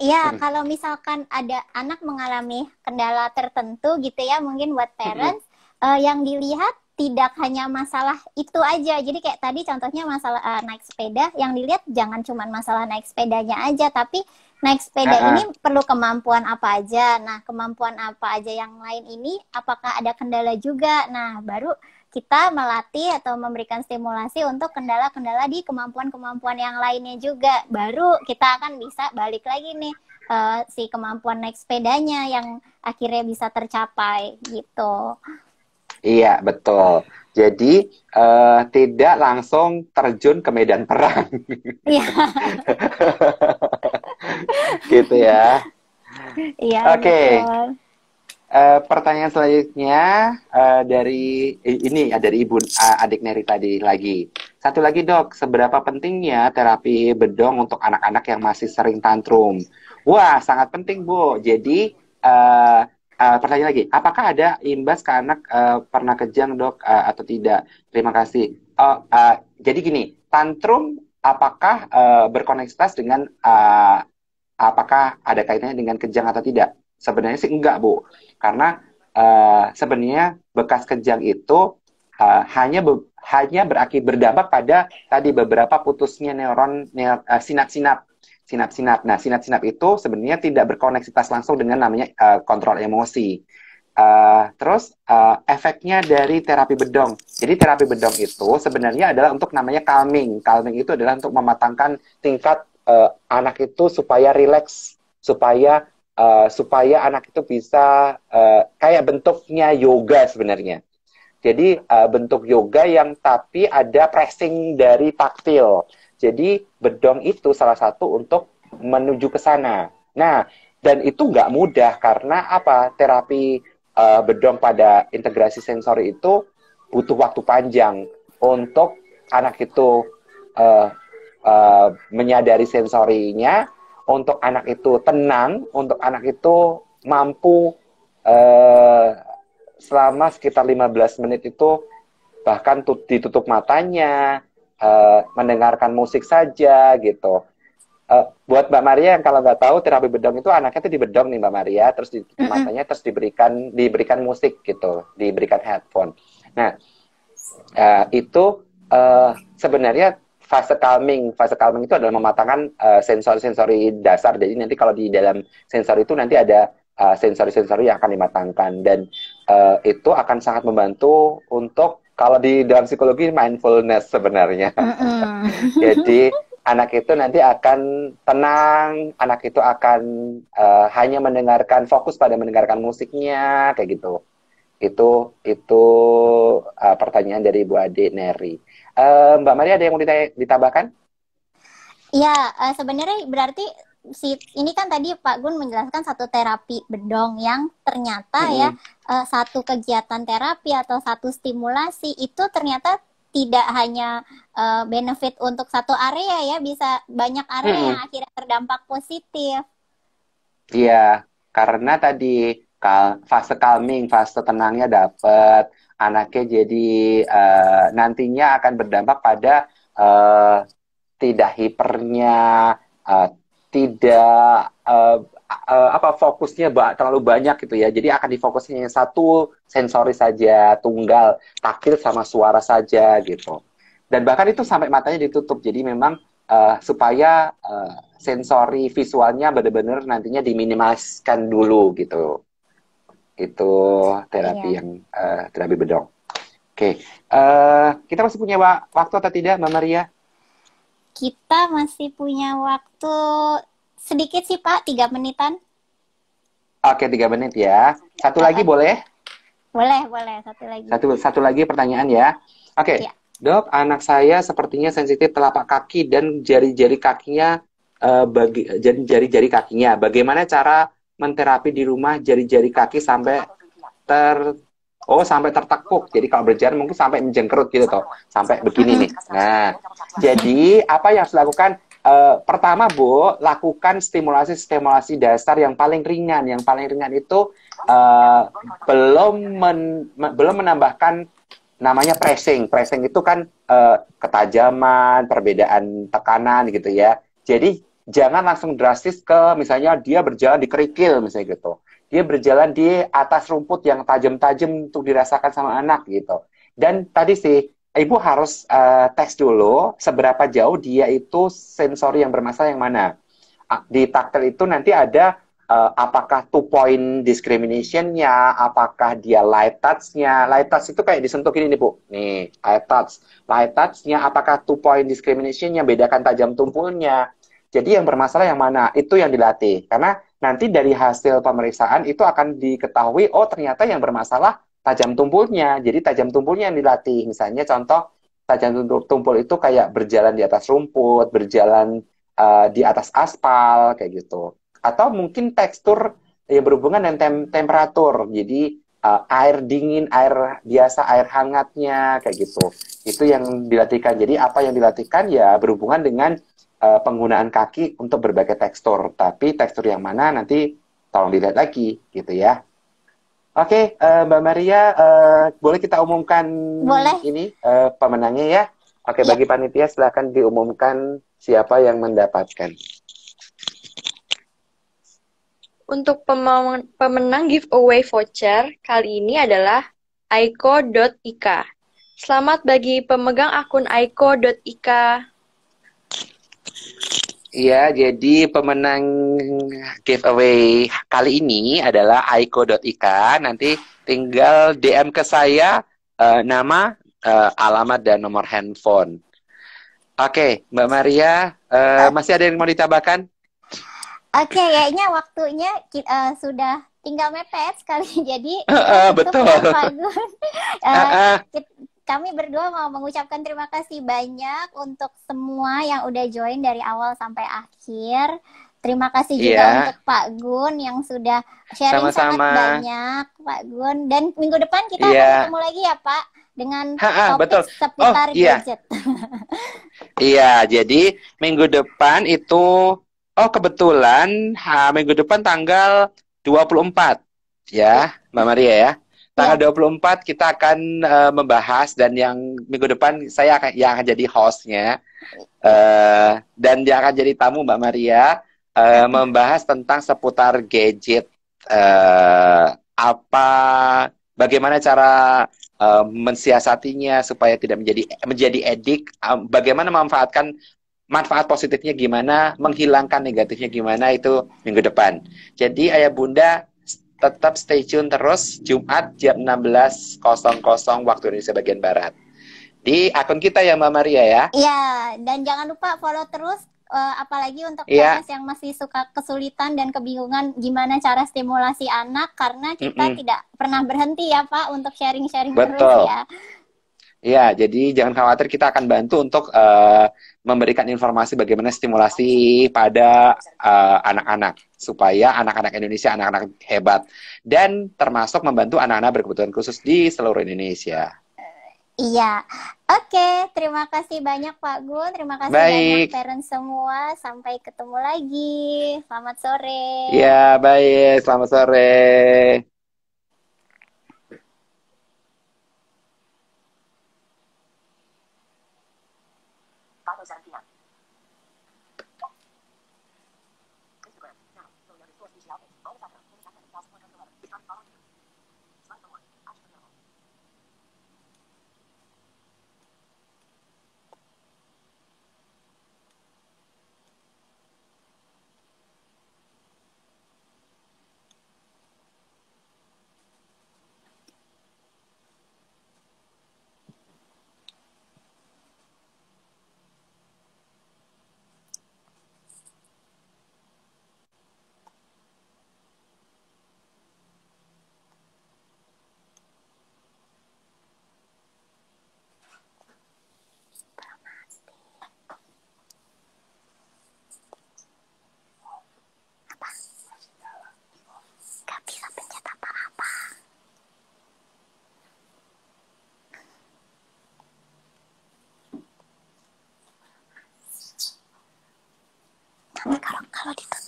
Iya, hmm. kalau misalkan ada anak mengalami kendala tertentu gitu ya, mungkin buat parents hmm. uh, yang dilihat tidak hanya masalah itu aja. Jadi kayak tadi contohnya masalah uh, naik sepeda, yang dilihat jangan cuma masalah naik sepedanya aja, tapi Naik sepeda uh huh ini perlu kemampuan apa aja. Nah, kemampuan apa aja yang lain ini apakah ada kendala juga? Nah, baru kita melatih atau memberikan stimulasi untuk kendala-kendala di kemampuan-kemampuan yang lainnya juga. Baru kita akan bisa balik lagi nih uh, si kemampuan naik sepedanya yang akhirnya bisa tercapai gitu. Iya, betul. Jadi uh, tidak langsung terjun ke medan perang. Iya. gitu ya. Iya. Oke. Okay. Uh, eh, pertanyaan selanjutnya uh, dari ini ya dari ibu uh, adik Neri tadi lagi. Satu lagi dok, seberapa pentingnya terapi bedong untuk anak-anak yang masih sering tantrum? Wah, sangat penting bu. Jadi uh, uh, pertanyaan lagi, apakah ada imbas ke anak uh, pernah kejang dok uh, atau tidak? Terima kasih. Uh, uh, jadi gini, tantrum apakah uh, berkoneksitas dengan apakah ada kaitannya dengan kejang atau tidak? Sebenarnya sih enggak, Bu. Karena uh, sebenarnya bekas kejang itu uh, hanya be hanya berakibat berdampak pada tadi beberapa putusnya neuron sinap eh, sinap-sinap sinap-sinap. Nah, sinap-sinap itu sebenarnya tidak berkoneksitas langsung dengan namanya uh, kontrol emosi. Uh, terus uh, efeknya dari terapi bedong. Jadi terapi bedong itu sebenarnya adalah untuk namanya calming. Calming itu adalah untuk mematangkan tingkat uh, anak itu supaya rileks, supaya uh, supaya anak itu bisa uh, kayak bentuknya yoga sebenarnya. Jadi uh, bentuk yoga yang tapi ada pressing dari taktil. Jadi bedong itu salah satu untuk menuju ke sana. Nah, dan itu nggak mudah karena apa? Terapi uh, bedong pada integrasi sensori itu butuh waktu panjang untuk anak itu uh, Eh, menyadari sensorinya untuk anak itu tenang, untuk anak itu mampu uh, selama sekitar 15 menit itu bahkan ditutup matanya, uh, mendengarkan musik saja gitu. Uh, buat Mbak Maria yang kalau nggak tahu terapi bedong itu anaknya tuh dibedong nih Mbak Maria, terus ditutup mm -hmm. matanya, terus diberikan diberikan musik gitu, diberikan headphone. Nah uh, itu uh, sebenarnya fase calming. Fase calming itu adalah mematangkan uh, eh, sensor sensori dasar. Jadi nanti kalau di dalam sensor itu nanti ada uh, sensori-sensori yang akan dimatangkan dan uh, itu akan sangat membantu untuk kalau di dalam psikologi mindfulness sebenarnya. Mm -hmm. Jadi anak itu nanti akan tenang, anak itu akan uh, hanya mendengarkan fokus pada mendengarkan musiknya kayak gitu. Itu itu uh, pertanyaan dari Bu Ade Neri. Uh, Mbak Maria ada yang mau ditambahkan? Iya, uh, sebenarnya berarti si ini kan tadi Pak Gun menjelaskan satu terapi bedong yang ternyata hmm. ya uh, satu kegiatan terapi atau satu stimulasi itu ternyata tidak hanya uh, benefit untuk satu area ya bisa banyak area hmm. yang akhirnya terdampak positif. Iya, karena tadi kal fase calming, fase tenangnya dapat, anaknya jadi uh, nantinya akan berdampak pada uh, tidak hipernya uh, tidak uh, uh, apa fokusnya terlalu banyak gitu ya jadi akan difokusnya satu sensori saja tunggal takil sama suara saja gitu dan bahkan itu sampai matanya ditutup jadi memang uh, supaya uh, sensori visualnya benar-benar nantinya diminimalkan dulu gitu itu terapi iya. yang uh, terapi bedong. Oke, okay. uh, eh, kita masih punya waktu atau tidak, Mbak Maria? Kita masih punya waktu sedikit sih Pak, tiga menitan. Oke, okay, tiga menit ya. Satu lagi boleh? Boleh, boleh. Satu lagi. Satu, satu lagi pertanyaan ya. Oke, okay. iya. dok, anak saya sepertinya sensitif telapak kaki dan jari-jari kakinya uh, bagi jari-jari kakinya. Bagaimana cara menterapi di rumah jari-jari kaki sampai ter oh sampai tertekuk. Jadi kalau berjalan mungkin sampai menjengkerut gitu toh, sampai begini nih. Nah, jadi apa yang harus dilakukan? E, pertama, Bu, lakukan stimulasi-stimulasi dasar yang paling ringan. Yang paling ringan itu e, belum men, belum menambahkan namanya pressing. Pressing itu kan e, ketajaman, perbedaan tekanan gitu ya. Jadi jangan langsung drastis ke misalnya dia berjalan di kerikil misalnya gitu. Dia berjalan di atas rumput yang tajam-tajam untuk dirasakan sama anak gitu. Dan tadi sih ibu harus uh, tes dulu seberapa jauh dia itu sensori yang bermasalah yang mana. Di taktil itu nanti ada uh, apakah two point discrimination-nya, apakah dia light touch-nya. Light touch itu kayak disentuh gini nih, Bu. Nih, light touch. Light touch-nya apakah two point discrimination-nya, bedakan tajam tumpulnya jadi yang bermasalah yang mana? Itu yang dilatih. Karena nanti dari hasil pemeriksaan itu akan diketahui, oh ternyata yang bermasalah tajam tumpulnya. Jadi tajam tumpulnya yang dilatih. Misalnya contoh tajam tumpul itu kayak berjalan di atas rumput, berjalan uh, di atas aspal, kayak gitu. Atau mungkin tekstur yang berhubungan dengan tem temperatur. Jadi uh, air dingin, air biasa, air hangatnya, kayak gitu. Itu yang dilatihkan. Jadi apa yang dilatihkan ya berhubungan dengan uh, penggunaan kaki untuk berbagai tekstur. Tapi tekstur yang mana nanti tolong dilihat lagi gitu ya. Oke, okay, uh, eh, Mbak Maria, uh, boleh kita umumkan boleh. ini uh, pemenangnya ya? Oke, okay, ya. bagi panitia silahkan diumumkan siapa yang mendapatkan. Untuk pemenang giveaway voucher kali ini adalah aiko.ika. Selamat bagi pemegang akun aiko.ika Iya, jadi pemenang giveaway kali ini adalah aiko.ika. Nanti tinggal DM ke saya uh, nama, uh, alamat dan nomor handphone. Oke, okay, Mbak Maria, uh, masih ada yang mau ditambahkan? Oke, okay, kayaknya waktunya uh, sudah tinggal mepet sekali. Jadi uh, uh, betul. uh, uh, kami berdua mau mengucapkan terima kasih banyak untuk semua yang udah join dari awal sampai akhir. Terima kasih juga yeah. untuk Pak Gun yang sudah sharing Sama -sama. sangat banyak, Pak Gun. Dan minggu depan kita yeah. akan ketemu lagi ya, Pak, dengan ha -ha, topik betul. seputar oh, iya. gadget. Iya, yeah, jadi minggu depan itu oh kebetulan ha, minggu depan tanggal 24 ya, Mbak Maria ya. Tanggal 24 ya. kita akan uh, membahas dan yang minggu depan saya akan yang akan jadi hostnya uh, dan dia akan jadi tamu Mbak Maria uh, membahas tentang seputar gadget uh, apa bagaimana cara uh, mensiasatinya supaya tidak menjadi menjadi edik uh, bagaimana memanfaatkan manfaat positifnya gimana menghilangkan negatifnya gimana itu minggu depan jadi ayah bunda tetap stay tune terus Jumat jam 16.00 waktu Indonesia bagian Barat. Di akun kita ya Mbak Maria ya. Iya, dan jangan lupa follow terus uh, apalagi untuk ya. parents yang masih suka kesulitan dan kebingungan gimana cara stimulasi anak karena kita mm -mm. tidak pernah berhenti ya Pak untuk sharing-sharing terus ya. Iya, jadi jangan khawatir kita akan bantu untuk uh, memberikan informasi bagaimana stimulasi pada Uh, eh, anak -anak supaya anak-anak Indonesia anak-anak hebat dan termasuk membantu anak-anak berkebutuhan khusus di seluruh Indonesia. Iya, oke. Okay. Terima kasih banyak Pak Gun. Terima kasih baik. banyak parent semua. Sampai ketemu lagi. Selamat sore. Iya, baik. Selamat sore. わりだ